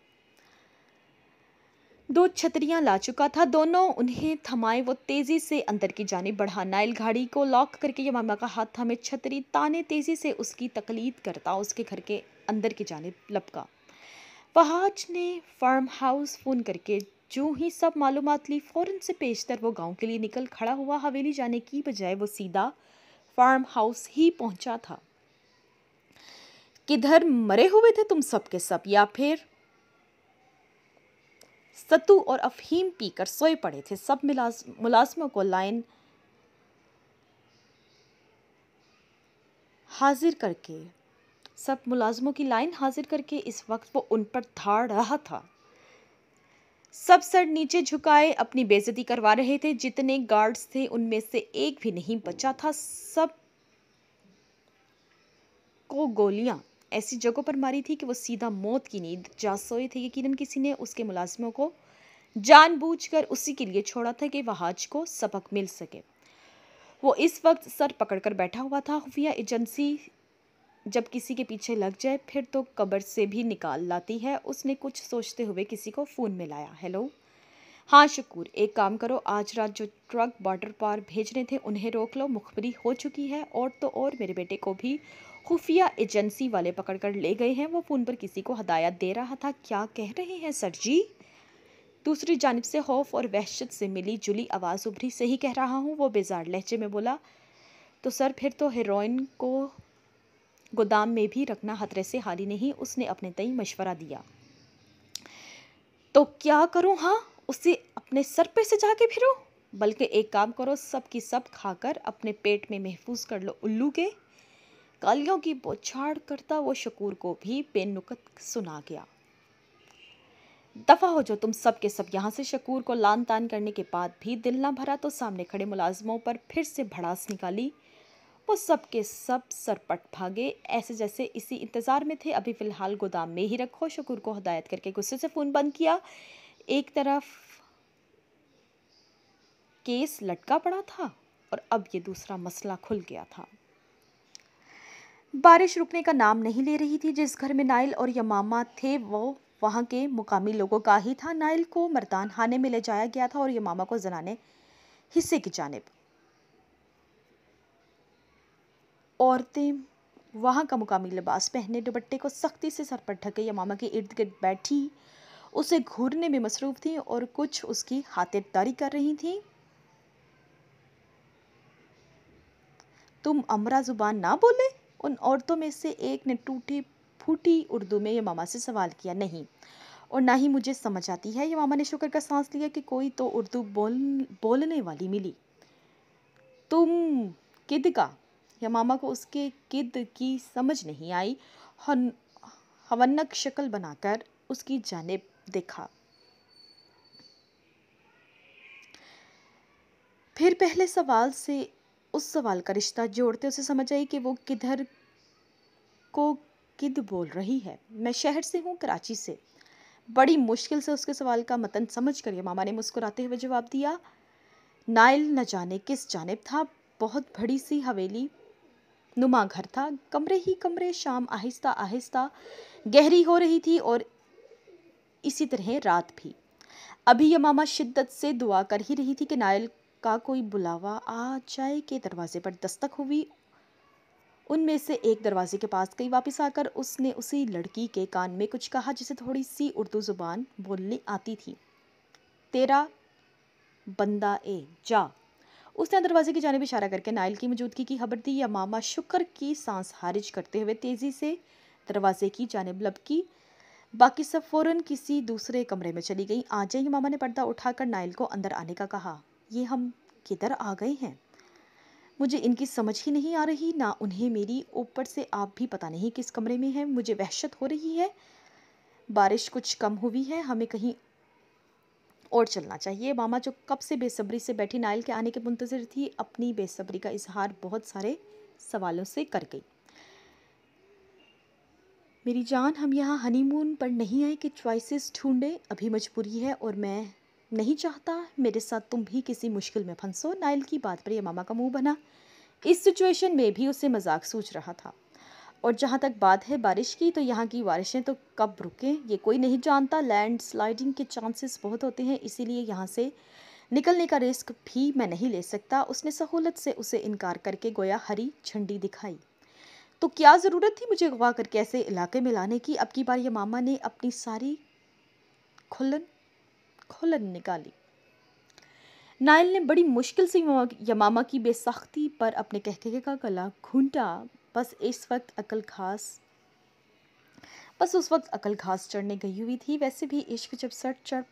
दो छतरियां ला चुका था दोनों उन्हें थमाए वो तेज़ी से अंदर की जाने बढ़ा नायल घाड़ी को लॉक करके यमामा का हाथ थामे छतरी ताने तेज़ी से उसकी तकलीद करता उसके घर के अंदर की जानब लपका फहाज ने फार्म हाउस फ़ोन करके जो ही सब मालूम ली फ़ौरन से पेशतर वो गांव के लिए निकल खड़ा हुआ हवेली जाने की बजाय वो सीधा फार्म हाउस ही पहुंचा था किधर मरे हुए थे तुम सब के सब या फिर सत्तू और अफीम पीकर सोए पड़े थे सब मुलाजमों को लाइन हाजिर करके सब मुलाजमों की लाइन हाजिर करके इस वक्त वो उन पर धाड़ रहा था सब सर नीचे झुकाए अपनी बेजती करवा रहे थे जितने गार्ड्स थे उनमें से एक भी नहीं बचा था सब को गोलियां ऐसी जगहों पर मारी थी कि वो सीधा मौत की नींद जा सोए थे यकीनन किसी ने उसके मुलाजिमों को जानबूझकर उसी के लिए छोड़ा था कि वहाज को सबक मिल सके वो इस वक्त सर पकड़कर बैठा हुआ था खुफिया एजेंसी जब किसी के पीछे लग जाए फिर तो कब्र से भी निकाल लाती है उसने कुछ सोचते हुए किसी को फ़ोन मिलाया हेलो हाँ शुक्र एक काम करो आज रात जो ट्रक बॉर्डर पार भेजने थे उन्हें रोक लो मुखबरी हो चुकी है और तो और मेरे बेटे को भी खुफिया एजेंसी वाले पकड़ कर ले गए हैं वो फ़ोन पर किसी को हदायत दे रहा था क्या कह रहे हैं सर जी दूसरी जानब से खौफ और वहशत से मिली जुली आवाज़ उभरी सही कह रहा हूँ वो बेजार लहजे में बोला तो सर फिर तो हेरोइन को गोदाम में भी रखना खतरे से हाली नहीं उसने अपने तई मशवरा दिया तो क्या करूँ हाँ उसे अपने सर पे से जाके फिरो बल्कि एक काम करो सब की सब खाकर अपने पेट में महफूज कर लो उल्लू के गालियों की बोछाड़ करता वो शकूर को भी बेनुकत सुना गया दफ़ा हो जो तुम सब के सब यहाँ से शकूर को लान तान करने के बाद भी दिल ना भरा तो सामने खड़े मुलाजमों पर फिर से भड़ास निकाली वो सब के सब सरपट भागे ऐसे जैसे इसी इंतज़ार में थे अभी फ़िलहाल गोदाम में ही रखो शकूर को हदायत करके गुस्से से फ़ोन बंद किया एक तरफ केस लटका पड़ा था और अब ये दूसरा मसला खुल गया था बारिश रुकने का नाम नहीं ले रही थी जिस घर में नाइल और यमामा थे वो वहाँ के मुकामी लोगों का ही था नाइल को मर्दान हाने में ले जाया गया था और यमामा को जनाने हिस्से की जानब औरतें वहाँ का मुकामी लिबास पहने दुपट्टे को सख्ती से सर पर ढके यमामा के इर्द गिर्द बैठी उसे घूरने में मसरूफ़ थी और कुछ उसकी हाथेदारी कर रही थी तुम अमरा ज़ुबान ना बोले उन औरतों में से एक ने टूटी फूटी उर्दू में मामा से सवाल किया नहीं और ना ही मुझे समझ आती है मामा ने शुक्र का सांस लिया कि कोई तो उर्दू बोल बोलने वाली मिली तुम किद का मामा को उसके किद की समझ नहीं आई हन हवनक शक्ल बनाकर उसकी जानब देखा फिर पहले सवाल से उस सवाल का रिश्ता जोड़ते उसे समझ आई कि वो किधर को किद बोल रही है मैं शहर से हूँ कराची से बड़ी मुश्किल से उसके सवाल का मतन समझ कर मामा ने मुस्कुराते हुए जवाब दिया नाइल न जाने किस जानब था बहुत बड़ी सी हवेली नुमा घर था कमरे ही कमरे शाम आहिस्ता आहिस्ता गहरी हो रही थी और इसी तरह रात भी अभी यह मामा शिद्दत से दुआ कर ही रही थी कि नायल का कोई बुलावा आ जाए के दरवाजे पर दस्तक हुई उनमें से एक दरवाजे के पास गई वापस आकर उसने उसी लड़की के कान में कुछ कहा जिसे थोड़ी सी उर्दू ज़ुबान बोलनी आती थी तेरा बंदा ए जा उसने दरवाजे की जानब इशारा करके नायल की मौजूदगी की खबर दी या मामा शुक्र की सांस हारिज करते हुए तेज़ी से दरवाजे की जानब लपकी बाकी सब फ़ौरन किसी दूसरे कमरे में चली गई आ जाए मामा ने पर्दा उठाकर नायल को अंदर आने का कहा ये हम किधर आ गए हैं मुझे इनकी समझ ही नहीं आ रही ना उन्हें मेरी ऊपर से आप भी पता नहीं किस कमरे में है मुझे वहशत हो रही है बारिश कुछ कम हुई है हमें कहीं और चलना चाहिए मामा जो कब से बेसब्री से बैठी नायल के आने के मुंतज़र थी अपनी बेसब्री का इजहार बहुत सारे सवालों से कर गई मेरी जान हम यहाँ हनीमून पर नहीं आए कि चॉइसेस ढूंढें अभी मजबूरी है और मैं नहीं चाहता मेरे साथ तुम भी किसी मुश्किल में फंसो नाइल की बात पर यह मामा का मुंह बना इस सिचुएशन में भी उसे मजाक सूझ रहा था और जहाँ तक बात है बारिश की तो यहाँ की बारिशें तो कब रुकें ये कोई नहीं जानता लैंड स्लाइडिंग के चांसेस बहुत होते हैं इसीलिए यहाँ से निकलने का रिस्क भी मैं नहीं ले सकता उसने सहूलत से उसे इनकार करके गोया हरी झंडी दिखाई तो क्या ज़रूरत थी मुझे अगवा करके ऐसे इलाके में लाने की अब की बार ये मामा ने अपनी सारी खुलन खुलन निकाली नायल ने बड़ी मुश्किल से यमामा की बेसख्ती पर अपने कहके का गला घूंटा बस इस वक्त अकल खास बस उस वक्त अकल घास चढ़ने गई हुई थी वैसे भी इश्क जब सर चढ़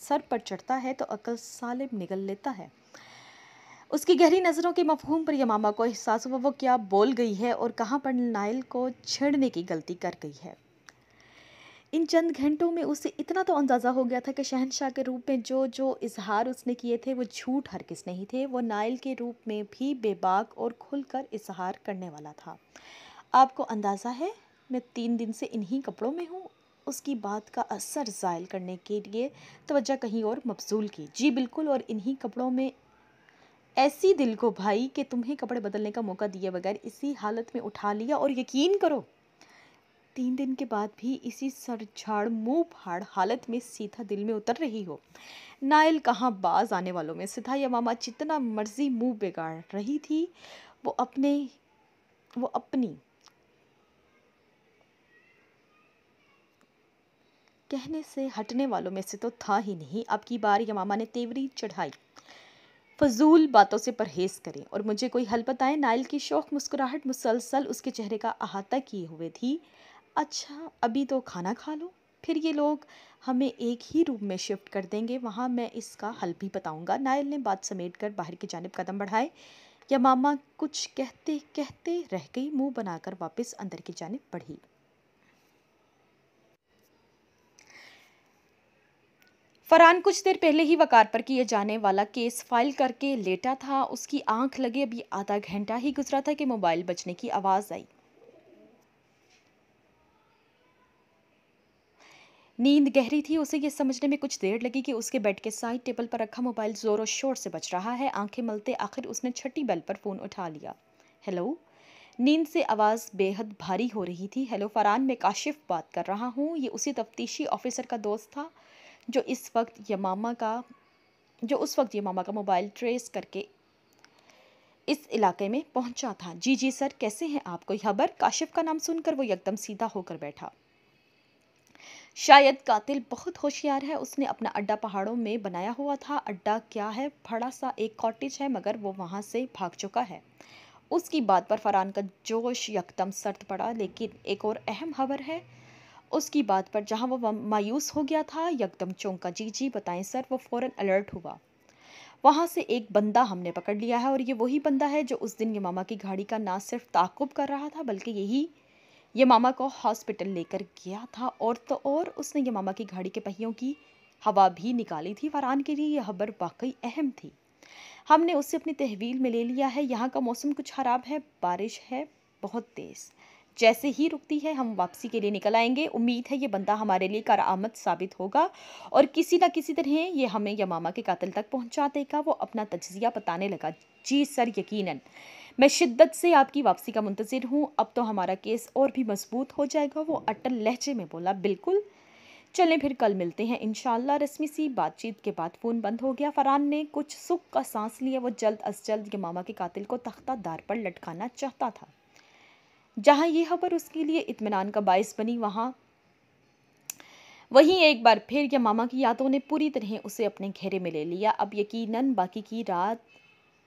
सर पर चढ़ता है तो अकल सालिब निगल लेता है उसकी गहरी नज़रों के मफहूम पर यमामा को एहसास हुआ वो क्या बोल गई है और कहाँ पर नायल को छेड़ने की गलती कर गई है इन चंद घंटों में उसे इतना तो अंदाज़ा हो गया था कि शहनशाह के रूप में जो जो इजहार उसने किए थे वो झूठ हर किस नहीं थे वो नाइल के रूप में भी बेबाक और खुलकर इजहार करने वाला था आपको अंदाज़ा है मैं तीन दिन से इन्हीं कपड़ों में हूँ उसकी बात का असर ज़ायल करने के लिए तोज्जा कहीं और मबजूल की जी बिल्कुल और इन्हीं कपड़ों में ऐसी दिल को भाई कि तुम्हें कपड़े बदलने का मौका दिए बगैर इसी हालत में उठा लिया और यकीन करो तीन दिन के बाद भी इसी सर झाड़ मुँह फाड़ हालत में सीधा दिल में उतर रही हो नायल कहाँ बाज आने वालों में सीधा या मामा जितना मर्जी मुंह बिगाड़ रही थी वो अपने वो अपनी कहने से हटने वालों में से तो था ही नहीं अब की बार यमामा ने तेवरी चढ़ाई फजूल बातों से परहेज करें और मुझे कोई हल बताएं नायल की शौक मुस्कुराहट मुसलसल उसके चेहरे का अहाता किए हुए थी अच्छा अभी तो खाना खा लो फिर ये लोग हमें एक ही रूम में शिफ्ट कर देंगे वहाँ मैं इसका हल भी बताऊँगा नायल ने बात समेट कर बाहर की जानब कदम बढ़ाए या मामा कुछ कहते कहते रह गई मुंह बनाकर वापस अंदर की जानब बढ़ी फरहान कुछ देर पहले ही वकार पर किए जाने वाला केस फाइल करके लेटा था उसकी आंख लगे अभी आधा घंटा ही गुजरा था कि मोबाइल बजने की आवाज़ आई नींद गहरी थी उसे यह समझने में कुछ देर लगी कि उसके बेड के साइड टेबल पर रखा मोबाइल ज़ोर शोर से बच रहा है आंखें मलते आखिर उसने छठी बेल पर फ़ोन उठा लिया हेलो नींद से आवाज़ बेहद भारी हो रही थी हेलो फरहान मैं काशिफ बात कर रहा हूँ ये उसी तफ्तीशी ऑफिसर का दोस्त था जो इस वक्त यमामा का जो उस वक्त यमामा का मोबाइल ट्रेस करके इस इलाके में पहुंचा था जी जी सर कैसे हैं आप कोई खबर काशिफ का नाम सुनकर वो एकदम सीधा होकर बैठा शायद कातिल बहुत होशियार है उसने अपना अड्डा पहाड़ों में बनाया हुआ था अड्डा क्या है बड़ा सा एक कॉटेज है मगर वो वहाँ से भाग चुका है उसकी बात पर फरहान का जोश यकदम सर्द पड़ा लेकिन एक और अहम खबर है उसकी बात पर जहाँ वो मायूस हो गया था यकदम चौंका जी जी बताएं सर वो फ़ौरन अलर्ट हुआ वहाँ से एक बंदा हमने पकड़ लिया है और ये वही बंदा है जो उस दिन यमामा की गाड़ी का ना सिर्फ ताकुब कर रहा था बल्कि यही ये मामा को हॉस्पिटल लेकर गया था और तो और उसने ये मामा की गाड़ी के पहियों की हवा भी निकाली थी वरान के लिए यह खबर वाकई अहम थी हमने उसे अपनी तहवील में ले लिया है यहाँ का मौसम कुछ ख़राब है बारिश है बहुत तेज़ जैसे ही रुकती है हम वापसी के लिए निकल आएंगे उम्मीद है ये बंदा हमारे लिए कारामद साबित होगा और किसी ना किसी तरह ये हमें यमामा के कातिल तक पहुंचा देगा वो अपना तजिया बताने लगा जी सर यकीनन मैं शिद्दत से आपकी वापसी का मुंतज़र हूँ अब तो हमारा केस और भी मजबूत हो जाएगा वो अटल लहजे में बोला बिल्कुल चलें फिर कल मिलते हैं इन रस्मी सी बातचीत के बाद फ़ोन बंद हो गया फ़रान ने कुछ सुख का सांस लिया वो जल्द अज जल्द यमामा के कातिल को तख्ता दार पर लटकाना चाहता था जहां यह खबर उसके लिए इतमान का बायस बनी वहाँ वहीं एक बार फिर यह मामा की यादों ने पूरी तरह उसे अपने घेरे में ले लिया अब यकीनन बाकी की रात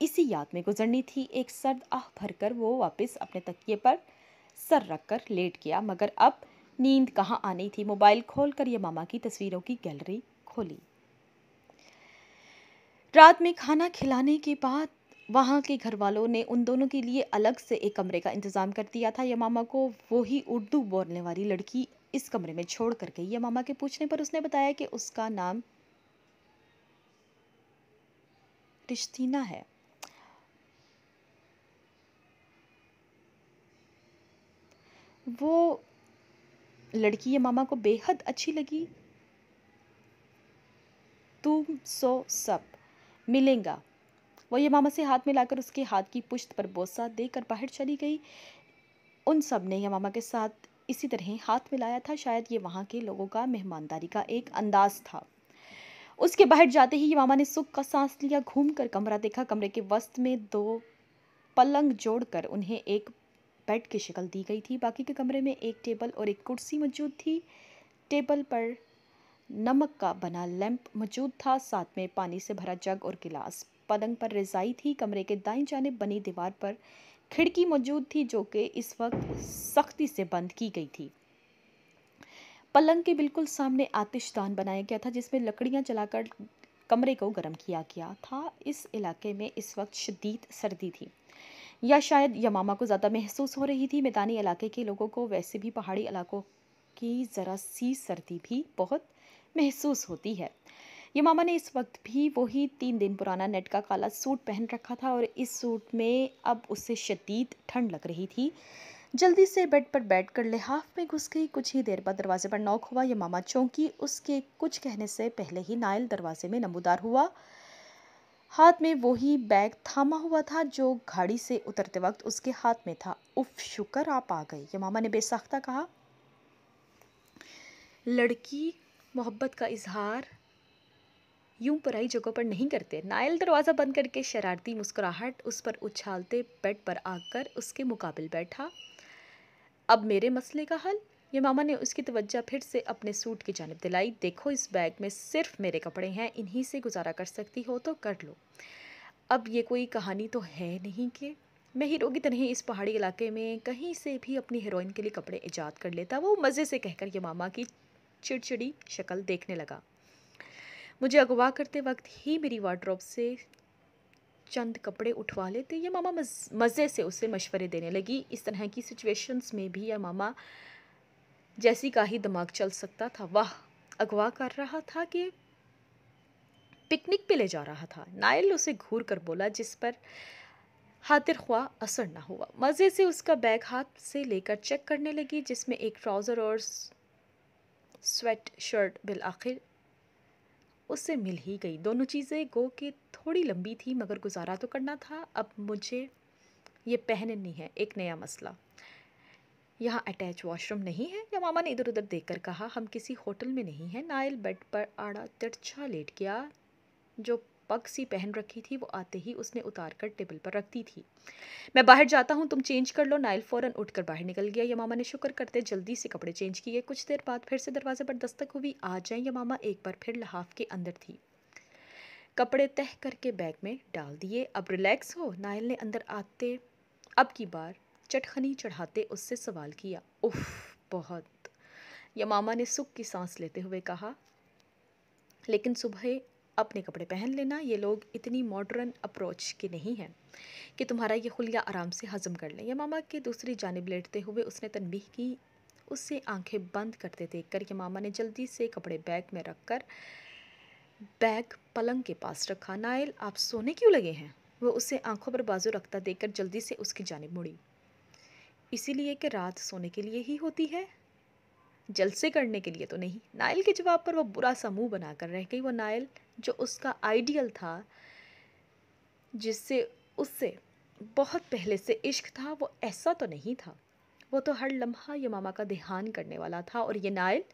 इसी याद में गुजरनी थी एक सर्द आह भरकर वो वापस अपने तकिए पर सर रखकर लेट गया मगर अब नींद कहाँ आनी थी मोबाइल खोलकर यह मामा की तस्वीरों की गैलरी खोली रात में खाना खिलाने के बाद वहाँ के घर वालों ने उन दोनों के लिए अलग से एक कमरे का इंतज़ाम कर दिया था यमामा को वो ही उर्दू बोलने वाली लड़की इस कमरे में छोड़ कर गई यमामा के पूछने पर उसने बताया कि उसका नाम रिश्तीना है वो लड़की ये मामा को बेहद अच्छी लगी तुम सो सब मिलेंगा वह यमामा से हाथ में लाकर उसके हाथ की पुश्त पर बोसा देकर बाहर चली गई उन सब ने यमामा के साथ इसी तरह हाथ मिलाया था शायद ये वहाँ के लोगों का मेहमानदारी का एक अंदाज था उसके बाहर जाते ही यमामा ने सुख का सांस लिया घूम कर कमरा देखा कमरे के वस्त्र में दो पलंग जोड़कर उन्हें एक बेड की शक्ल दी गई थी बाकी के कमरे में एक टेबल और एक कुर्सी मौजूद थी टेबल पर नमक का बना लैंप मौजूद था साथ में पानी से भरा जग और गिलास पलंग पर रजाई थी कमरे के दाएं जानब बनी दीवार पर खिड़की मौजूद थी जो कि इस वक्त सख्ती से बंद की गई थी पलंग के बिल्कुल सामने आतिशदान बनाया गया था जिसमें लकड़ियां जलाकर कमरे को गर्म किया गया था इस इलाके में इस वक्त शदीद सर्दी थी या शायद यमामा को ज़्यादा महसूस हो रही थी मैदानी इलाके के लोगों को वैसे भी पहाड़ी इलाकों की ज़रा सी सर्दी भी बहुत महसूस होती है मामा ने इस वक्त भी वही तीन दिन पुराना नेट का काला सूट पहन रखा था और इस सूट में अब उससे शदीद ठंड लग रही थी जल्दी से बेड पर बैठ कर लिहाफ में घुस गई कुछ ही देर बाद दरवाजे पर नौक हुआ मामा चौंकी उसके कुछ कहने से पहले ही नायल दरवाजे में नमूदार हुआ हाथ में वही बैग थामा हुआ था जो घाड़ी से उतरते वक्त उसके हाथ में था उफ शुक्र आप आ गई ये मामा ने बेसाख्ता कहा लड़की मोहब्बत का इजहार यूं पराई जगहों पर नहीं करते नायल दरवाज़ा बंद करके शरारती मुस्कुराहट उस पर उछालते बेड पर आकर उसके मुकाबले बैठा अब मेरे मसले का हल ये मामा ने उसकी तवज्जा फिर से अपने सूट की जानब दिलाई देखो इस बैग में सिर्फ मेरे कपड़े हैं इन्हीं से गुजारा कर सकती हो तो कर लो अब ये कोई कहानी तो है नहीं कि मैं हीरो की तरह इस पहाड़ी इलाके में कहीं से भी अपनी हीरोइन के लिए कपड़े ईजाद कर लेता वो मज़े से कहकर ये मामा की चिड़चिड़ी शक्ल देखने लगा मुझे अगवा करते वक्त ही मेरी वार्ड्रॉप से चंद कपड़े उठवा लेते या मामा मज़े से उसे मशवरे देने लगी इस तरह की सिचुएशंस में भी या मामा जैसी का ही दिमाग चल सकता था वाह अगवा कर रहा था कि पिकनिक पे ले जा रहा था नायल उसे घूर कर बोला जिस पर हातिर ख्वा असर ना हुआ मज़े से उसका बैग हाथ से लेकर चेक करने लगी जिसमें एक ट्राउज़र और स्वेट शर्ट बिल आखिर उससे मिल ही गई दोनों चीज़ें गो कि थोड़ी लंबी थी मगर गुजारा तो करना था अब मुझे ये पहननी है एक नया मसला यहाँ अटैच वॉशरूम नहीं है या मामा ने इधर उधर देख कर कहा हम किसी होटल में नहीं हैं नायल बेड पर आड़ा तिरछा लेट गया जो पग सी पहन रखी थी वो आते ही उसने उतार कर टेबल पर रख दी थी मैं बाहर जाता हूँ तुम चेंज कर लो नाइल फ़ौरन उठकर बाहर निकल गया यमामा ने शुक्र करते जल्दी से कपड़े चेंज किए कुछ देर बाद फिर से दरवाजे पर दस्तक हुई आ जाए यमामा एक बार फिर लहाफ के अंदर थी कपड़े तह करके बैग में डाल दिए अब रिलैक्स हो नायल ने अंदर आते अब की बार चटखनी चढ़ाते उससे सवाल किया उफ बहुत यमामा ने सुख की सांस लेते हुए कहा लेकिन सुबह अपने कपड़े पहन लेना ये लोग इतनी मॉडर्न अप्रोच के नहीं हैं कि तुम्हारा ये खुलिया आराम से हजम कर लें यमामा के दूसरी जानब लेटते हुए उसने तनबीह की उससे आंखें बंद करते देख कर यमामा ने जल्दी से कपड़े बैग में रख कर बैग पलंग के पास रखा नायल आप सोने क्यों लगे हैं वह उसे आंखों पर बाजू रखता देखकर जल्दी से उसकी जानब मुड़ी इसीलिए कि रात सोने के लिए ही होती है जलसे करने के लिए तो नहीं नायल के जवाब पर वह बुरा सा मुंह बनाकर रह गई वह नायल जो उसका आइडियल था जिससे उससे बहुत पहले से इश्क था वो ऐसा तो नहीं था वो तो हर लम्हा ये मामा का ध्यान करने वाला था और ये नायल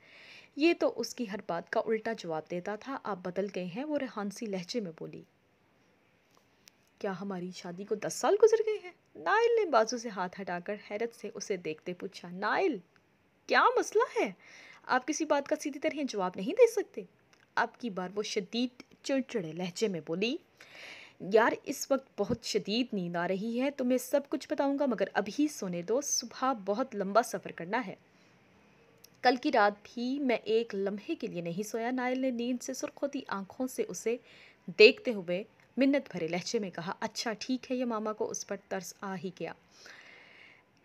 ये तो उसकी हर बात का उल्टा जवाब देता था आप बदल गए हैं वो रेहानसी लहजे में बोली क्या हमारी शादी को दस साल गुजर गए हैं नायल ने बाजू से हाथ हटाकर हैरत से उसे देखते पूछा नायल क्या मसला है आप किसी बात का सीधी तरह जवाब नहीं दे सकते अब की बार वो शदीद चिड़चिड़े लहजे में बोली यार इस वक्त बहुत शदीद नींद आ रही है तो मैं सब कुछ बताऊंगा मगर अभी सोने दो सुबह बहुत लंबा सफ़र करना है कल की रात भी मैं एक लम्हे के लिए नहीं सोया नायल ने नींद से सुर्ख होती आंखों से उसे देखते हुए मिन्नत भरे लहजे में कहा अच्छा ठीक है ये मामा को उस पर तरस आ ही गया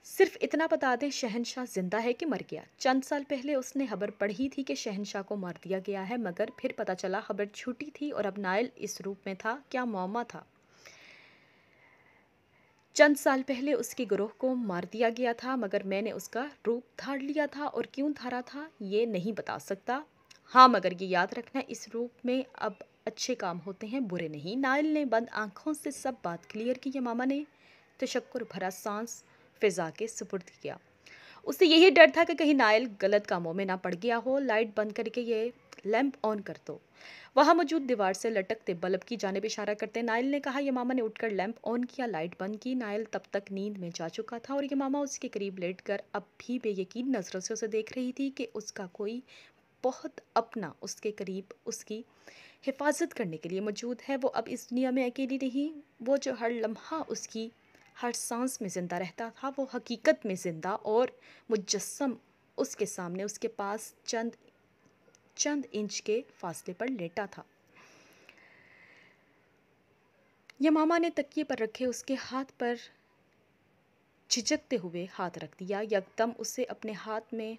सिर्फ इतना बता दें शहनशाह जिंदा है कि मर गया चंद साल पहले उसने खबर पढ़ी थी कि शहनशाह को मार दिया गया है मगर फिर पता चला खबर छूटी थी और अब नायल इस रूप में था क्या मामा था चंद साल पहले उसके ग्रोह को मार दिया गया था मगर मैंने उसका रूप धार लिया था और क्यों धारा था ये नहीं बता सकता हाँ मगर ये याद रखना इस रूप में अब अच्छे काम होते हैं बुरे नहीं नायल ने बंद आंखों से सब बात क्लियर की ये मामा ने तशक्र भरा सांस फिजा के सुपुर्द किया उससे यही डर था कि कहीं नायल गलत कामों में ना पड़ गया हो लाइट बंद करके ये लैंप ऑन कर दो वहाँ मौजूद दीवार से लटकते बल्ब की जानब इशारा करते नायल ने कहा मामा ने उठकर लैंप ऑन किया लाइट बंद की नायल तब तक नींद में जा चुका था और मामा उसके करीब लेट कर अब भी बेयकीन नज़रों से उसे देख रही थी कि उसका कोई बहुत अपना उसके करीब उसकी हिफाजत करने के लिए मौजूद है वो अब इस दुनिया में अकेली नहीं वो जो हर लम्हा उसकी हर सांस में ज़िंदा रहता था वो हकीकत में ज़िंदा और मुजस्म उसके सामने उसके पास चंद चंद इंच के फासले पर लेटा था यमामा ने तकिए पर रखे उसके हाथ पर झिझकते हुए हाथ रख दिया यकदम उसे अपने हाथ में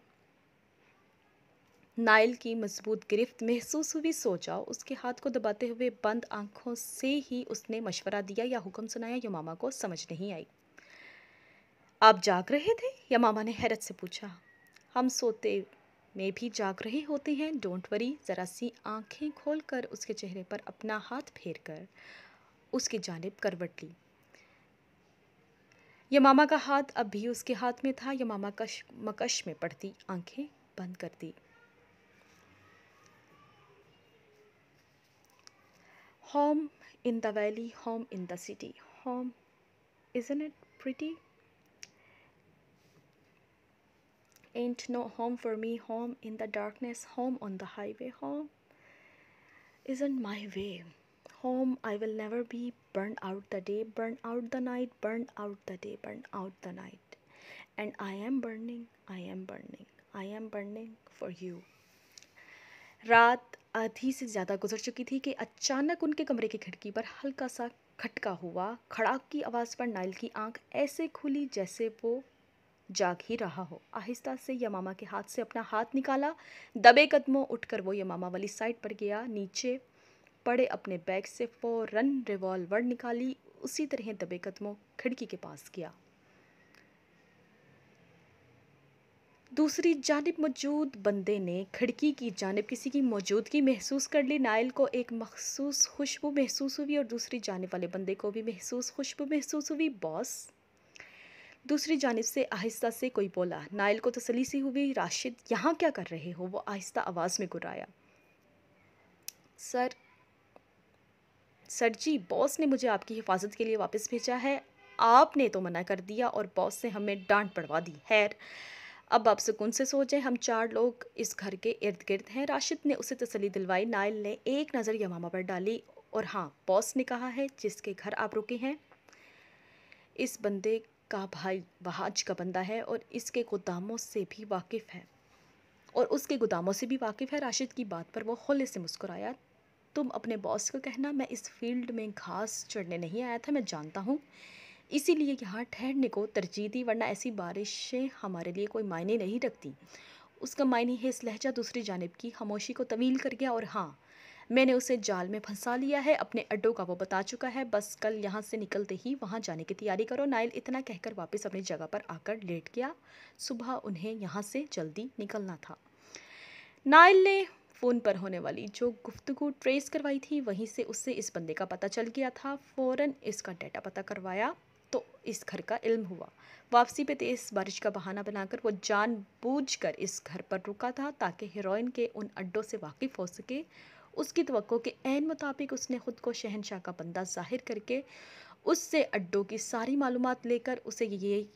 नाइल की मजबूत गिरफ्त महसूस हुई सोचा उसके हाथ को दबाते हुए बंद आंखों से ही उसने मशवरा दिया या हुक्म सुनाया मामा को समझ नहीं आई आप जाग रहे थे या मामा ने हैरत से पूछा हम सोते में भी जाग रहे होते हैं डोंट वरी ज़रा सी आंखें खोलकर उसके चेहरे पर अपना हाथ फेर कर उसकी जानब करवट ली मामा का हाथ अब भी उसके हाथ में था यह मामा कश मकश में पड़ती आंखें बंद कर दी Home in the valley, home in the city. Home, isn't it pretty? Ain't no home for me, home in the darkness, home on the highway, home isn't my way. Home, I will never be burned out the day, burned out the night, burned out the day, burned out the night. And I am burning, I am burning, I am burning for you. रात आधी से ज़्यादा गुजर चुकी थी कि अचानक उनके कमरे की खिड़की पर हल्का सा खटका हुआ खड़ाक की आवाज़ पर नाइल की आंख ऐसे खुली जैसे वो जाग ही रहा हो आहिस्ता से यमामा के हाथ से अपना हाथ निकाला दबे कदमों उठकर वो यमामा वाली साइड पर गया नीचे पड़े अपने बैग से फ़ौरन रिवॉल्वर निकाली उसी तरह दबे कदमों खिड़की के पास गया दूसरी जानब मौजूद बंदे ने खिड़की की जानब किसी की मौजूदगी महसूस कर ली नायल को एक मखसूस खुशबू महसूस हुई और दूसरी जानब वाले बंदे को भी महसूस खुशबू महसूस हुई बॉस दूसरी जानब से आहिस्ता से कोई बोला नायल को तसली सी हुई राशिद यहाँ क्या कर रहे हो वो आहिस्ता आवाज़ में गुराया सर सर जी बॉस ने मुझे आपकी हिफाजत के लिए वापस भेजा है आपने तो मना कर दिया और बॉस ने हमें डांट पड़वा दी खैर अब आप सुकून से सो जाएं हम चार लोग इस घर के इर्द गिर्द हैं राशिद ने उसे तसली दिलवाई नायल ने एक नज़र यमामा पर डाली और हाँ बॉस ने कहा है जिसके घर आप रुके हैं इस बंदे का भाई वहाज का बंदा है और इसके गोदामों से भी वाकिफ़ है और उसके गोदामों से भी वाकिफ़ है राशिद की बात पर वो खुले से मुस्कुराया तुम अपने बॉस को कहना मैं इस फील्ड में घास चढ़ने नहीं आया था मैं जानता हूँ इसीलिए यहाँ ठहरने को तरजीह दी वरना ऐसी बारिशें हमारे लिए कोई मायने नहीं रखती उसका मायने है इस लहजा दूसरी जानब की खामोशी को तवील कर गया और हाँ मैंने उसे जाल में फंसा लिया है अपने अड्डों का वो बता चुका है बस कल यहाँ से निकलते ही वहाँ जाने की तैयारी करो नायल इतना कहकर वापस अपनी जगह पर आकर लेट गया सुबह उन्हें यहाँ से जल्दी निकलना था नायल ने फ़ोन पर होने वाली जो गुफ्तगु ट्रेस करवाई थी वहीं से उससे इस बंदे का पता चल गया था फ़ौर इसका डेटा पता करवाया तो इस घर का इल्म हुआ वापसी पे तेज़ बारिश का बहाना बनाकर वो जानबूझकर इस घर पर रुका था ताकि हीरोइन के उन अड्डों से वाकिफ़ हो सके उसकी तो के एन मुताबिक उसने ख़ुद को शहनशाह का बंदा जाहिर करके उससे अड्डों की सारी मालूम लेकर उसे ये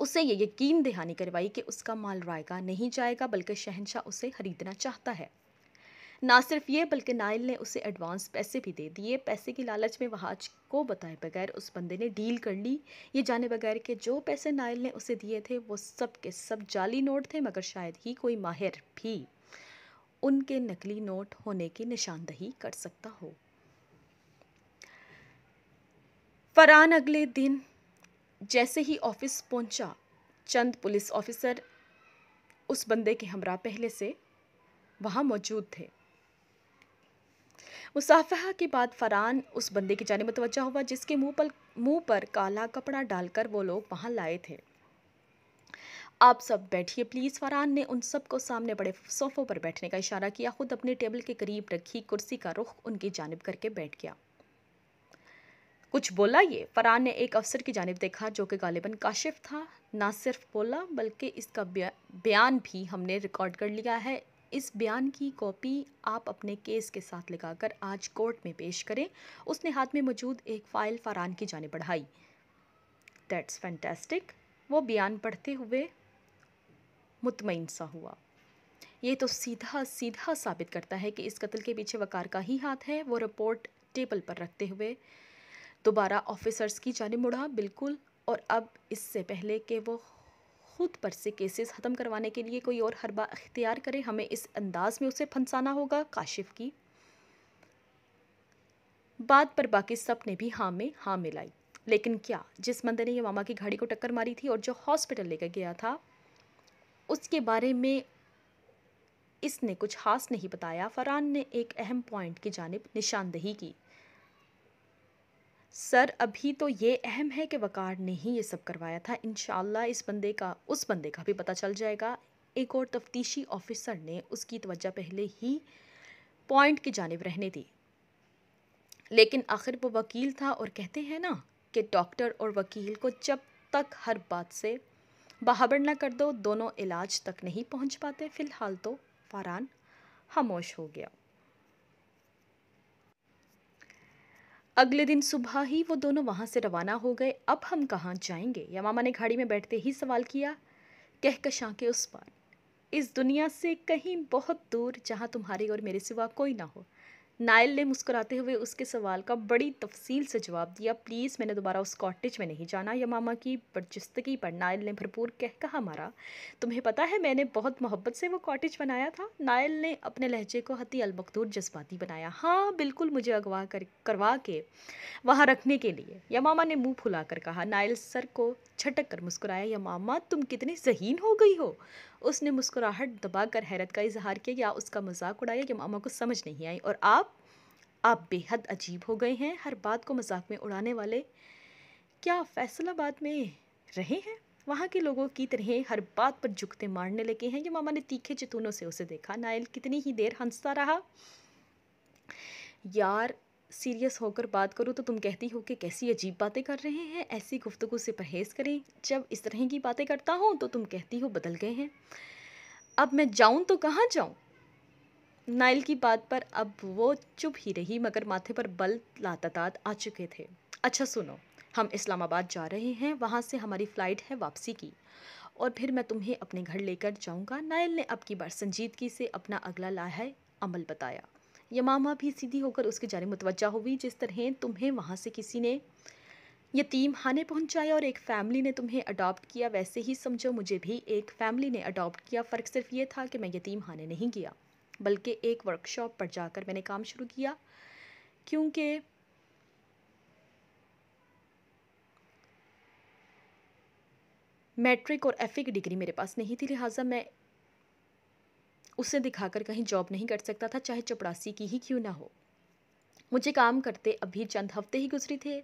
उसे ये यकीन दहानी करवाई कि उसका माल रायगा नहीं जाएगा बल्कि शहनशाह उसे खरीदना चाहता है ना सिर्फ ये बल्कि नाइल ने उसे एडवांस पैसे भी दे दिए पैसे की लालच में वहाज को बताए बगैर उस बंदे ने डील कर ली ये जाने बगैर कि जो पैसे नाइल ने उसे दिए थे वो सब के सब जाली नोट थे मगर शायद ही कोई माहिर भी उनके नकली नोट होने की निशानदही कर सकता हो फरान अगले दिन जैसे ही ऑफिस पहुंचा चंद पुलिस ऑफिसर उस बंदे के हमरा पहले से वहाँ मौजूद थे मुसाफहा के बाद फरान उस बंदे की जानब मुतवजह हुआ जिसके मुंह पर मुंह पर काला कपड़ा डालकर वो लोग वहाँ लाए थे आप सब बैठिए प्लीज़ फरहान ने उन सब को सामने बड़े सोफ़ों पर बैठने का इशारा किया खुद अपने टेबल के करीब रखी कुर्सी का रुख उनकी जानब करके बैठ गया कुछ बोला ये फरान ने एक अफसर की जानब देखा जो कि गालिबन काशिफ था ना सिर्फ बोला बल्कि इसका बयान भी हमने रिकॉर्ड कर लिया है इस बयान की कॉपी आप अपने केस के साथ लगाकर आज कोर्ट में पेश करें उसने हाथ में मौजूद एक फ़ाइल फारान की जाने बढ़ाई दैट्स फैंटेस्टिक वो बयान पढ़ते हुए मुतमिन सा हुआ ये तो सीधा सीधा साबित करता है कि इस कत्ल के पीछे वकार का ही हाथ है वो रिपोर्ट टेबल पर रखते हुए दोबारा ऑफिसर्स की जाने मुड़ा बिल्कुल और अब इससे पहले कि वो खुद पर से केसेस ख़त्म करवाने के लिए कोई और हरबा अख्तियार करे हमें इस अंदाज में उसे फंसाना होगा काशिफ की बात पर बाकी सब ने भी हाँ में हाँ मिलाई लेकिन क्या जिस बंदे ने ये मामा की घाड़ी को टक्कर मारी थी और जो हॉस्पिटल लेकर गया था उसके बारे में इसने कुछ खास नहीं बताया फरहान ने एक अहम पॉइंट की जानब निशानदेही की सर अभी तो ये अहम है कि वकार ने ही ये सब करवाया था इन इस बंदे का उस बंदे का भी पता चल जाएगा एक और तफ्तीशी ऑफिसर ने उसकी तवज्जा पहले ही पॉइंट की जानब रहने दी लेकिन आखिर वो वकील था और कहते हैं ना कि डॉक्टर और वकील को जब तक हर बात से बहाबर ना कर दो दोनों इलाज तक नहीं पहुंच पाते फ़िलहाल तो फारान खामोश हो गया अगले दिन सुबह ही वो दोनों वहाँ से रवाना हो गए अब हम कहाँ जाएंगे यमामा ने घाड़ी में बैठते ही सवाल किया कहकशा के उस पार इस दुनिया से कहीं बहुत दूर जहाँ तुम्हारे और मेरे सिवा कोई ना हो नायल ने मुस्कुराते हुए उसके सवाल का बड़ी तफसील से जवाब दिया प्लीज़ मैंने दोबारा उस कॉटेज में नहीं जाना या मामा की बर्जिस्तगी पर नायल ने भरपूर कह कहा मारा तुम्हें पता है मैंने बहुत मोहब्बत से वो कॉटेज बनाया था नायल ने अपने लहजे को हती अलमकदूर जज्बाती बनाया हाँ बिल्कुल मुझे अगवा कर करवा के वहाँ रखने के लिए या मामा ने मुँह फुला कर कहा नायल सर को छटक कर मुस्कुराया या मामा तुम कितनी जहीन हो गई हो उसने मुस्कुराहट दबाकर हैरत का इजहार किया या उसका मजाक उड़ाया कि मामा को समझ नहीं आई और आप आप बेहद अजीब हो गए हैं हर बात को मजाक में उड़ाने वाले क्या फैसलाबाद में रहे हैं वहाँ के लोगों की तरह हर बात पर झुकते मारने लगे हैं ये मामा ने तीखे चितूनों से उसे देखा नायल कितनी ही देर हंसता रहा यार सीरियस होकर बात करूँ तो तुम कहती हो कि कैसी अजीब बातें कर रहे हैं ऐसी गुफ्तगु से परहेज करें जब इस तरह की बातें करता हूँ तो तुम कहती हो बदल गए हैं अब मैं जाऊँ तो कहाँ जाऊँ नाइल की बात पर अब वो चुप ही रही मगर माथे पर बल लात आ चुके थे अच्छा सुनो हम इस्लामाबाद जा रहे हैं वहाँ से हमारी फ़्लाइट है वापसी की और फिर मैं तुम्हें अपने घर लेकर जाऊँगा नायल ने अब की बार संजीदगी से अपना अगला लाहे अमल बताया यमामा भी सीधी होकर उसके जाने मुतवजा हुई जिस तरह तुम्हें वहाँ से किसी ने यतीम खाने पहुँचाया और एक फ़ैमिली ने तुम्हें अडॉप्ट किया वैसे ही समझो मुझे भी एक फ़ैमिली ने अडॉप्ट किया फ़र्क सिर्फ ये था कि मैं यतीम खाने नहीं गया बल्कि एक वर्कशॉप पर जाकर मैंने काम शुरू किया क्योंकि मैट्रिक और एफ़ की डिग्री मेरे पास नहीं थी लिहाजा मैं उसे दिखाकर कहीं जॉब नहीं कर सकता था चाहे चपड़ासी की ही क्यों ना हो मुझे काम करते अभी चंद हफ्ते ही गुजरी थे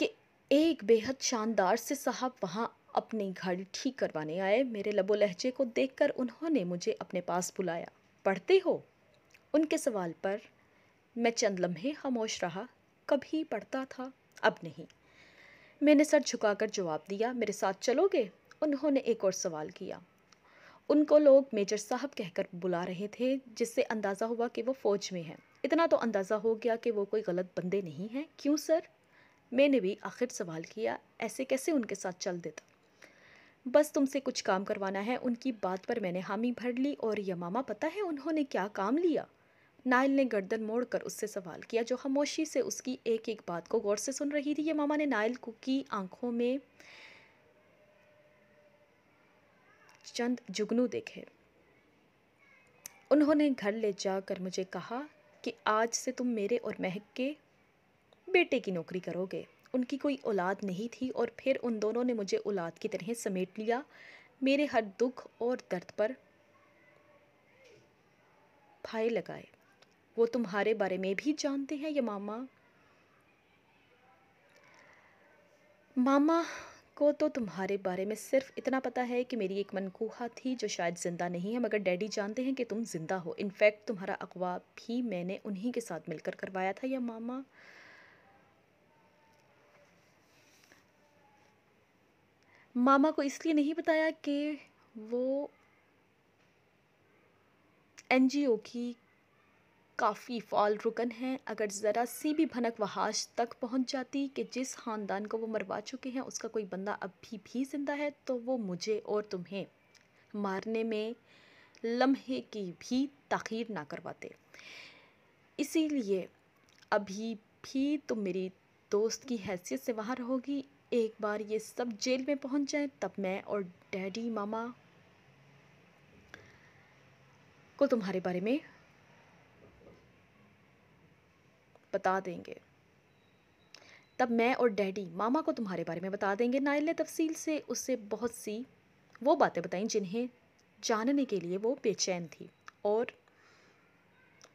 कि एक बेहद शानदार से साहब वहाँ अपनी घड़ी ठीक करवाने आए मेरे लबो लहजे को देख उन्होंने मुझे अपने पास बुलाया पढ़ते हो उनके सवाल पर मैं चंद लम्हे खामोश रहा कभी पढ़ता था अब नहीं मैंने सर झुकाकर जवाब दिया मेरे साथ चलोगे उन्होंने एक और सवाल किया उनको लोग मेजर साहब कहकर बुला रहे थे जिससे अंदाज़ा हुआ कि वो फ़ौज में हैं इतना तो अंदाज़ा हो गया कि वो कोई गलत बंदे नहीं हैं क्यों सर मैंने भी आखिर सवाल किया ऐसे कैसे उनके साथ चल देता बस तुमसे कुछ काम करवाना है उनकी बात पर मैंने हामी भर ली और यमामा पता है उन्होंने क्या काम लिया नायल ने गर्दन मोड़कर उससे सवाल किया जो खामोशी से उसकी एक एक बात को गौर से सुन रही थी यमामा ने नायल को की आंखों में चंद जुगनू देखे उन्होंने घर ले जाकर मुझे कहा कि आज से तुम मेरे और महक के बेटे की नौकरी करोगे उनकी कोई औलाद नहीं थी और फिर उन दोनों ने मुझे औलाद की तरह समेट लिया मेरे हर दुख और दर्द पर फाय लगाए वो तुम्हारे बारे में भी जानते हैं या मामा मामा को तो तुम्हारे बारे में सिर्फ इतना पता है कि मेरी एक मनकूहा थी जो शायद ज़िंदा नहीं है मगर डैडी जानते हैं कि तुम ज़िंदा हो इनफैक्ट तुम्हारा अगवा भी मैंने उन्हीं के साथ मिलकर करवाया था या मामा मामा को इसलिए नहीं बताया कि वो एनजीओ की काफ़ी फाल रुकन हैं अगर ज़रा सी भी भनक वहाज तक पहुंच जाती कि जिस ख़ानदान को वो मरवा चुके हैं उसका कोई बंदा अभी भी ज़िंदा है तो वो मुझे और तुम्हें मारने में लम्हे की भी तखीर ना करवाते इसीलिए अभी भी तुम मेरी दोस्त की हैसियत से वहाँ रहोगी एक बार ये सब जेल में पहुँच जाए तब मैं और डैडी मामा को तुम्हारे बारे में बता देंगे तब मैं और डैडी मामा को तुम्हारे बारे में बता देंगे नायल ने तफसील से उससे बहुत सी वो बातें बताई जिन्हें जानने के लिए वो बेचैन थी और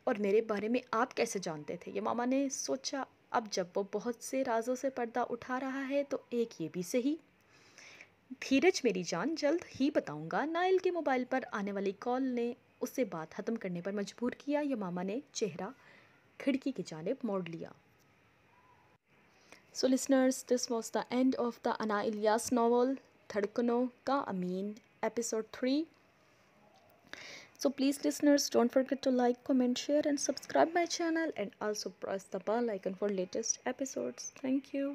और मेरे बारे में आप कैसे जानते थे ये मामा ने सोचा अब जब वो बहुत से राजों से पर्दा उठा रहा है तो एक ये भी सही धीरज मेरी जान जल्द ही बताऊंगा नायल के मोबाइल पर आने वाली कॉल ने उससे बात ख़त्म करने पर मजबूर किया ये मामा ने चेहरा So listeners, this was the end of the was the novel of Ka Amin episode three. So please listeners don't forget to like, comment, share and subscribe my channel and also press the bell icon for latest episodes. Thank you.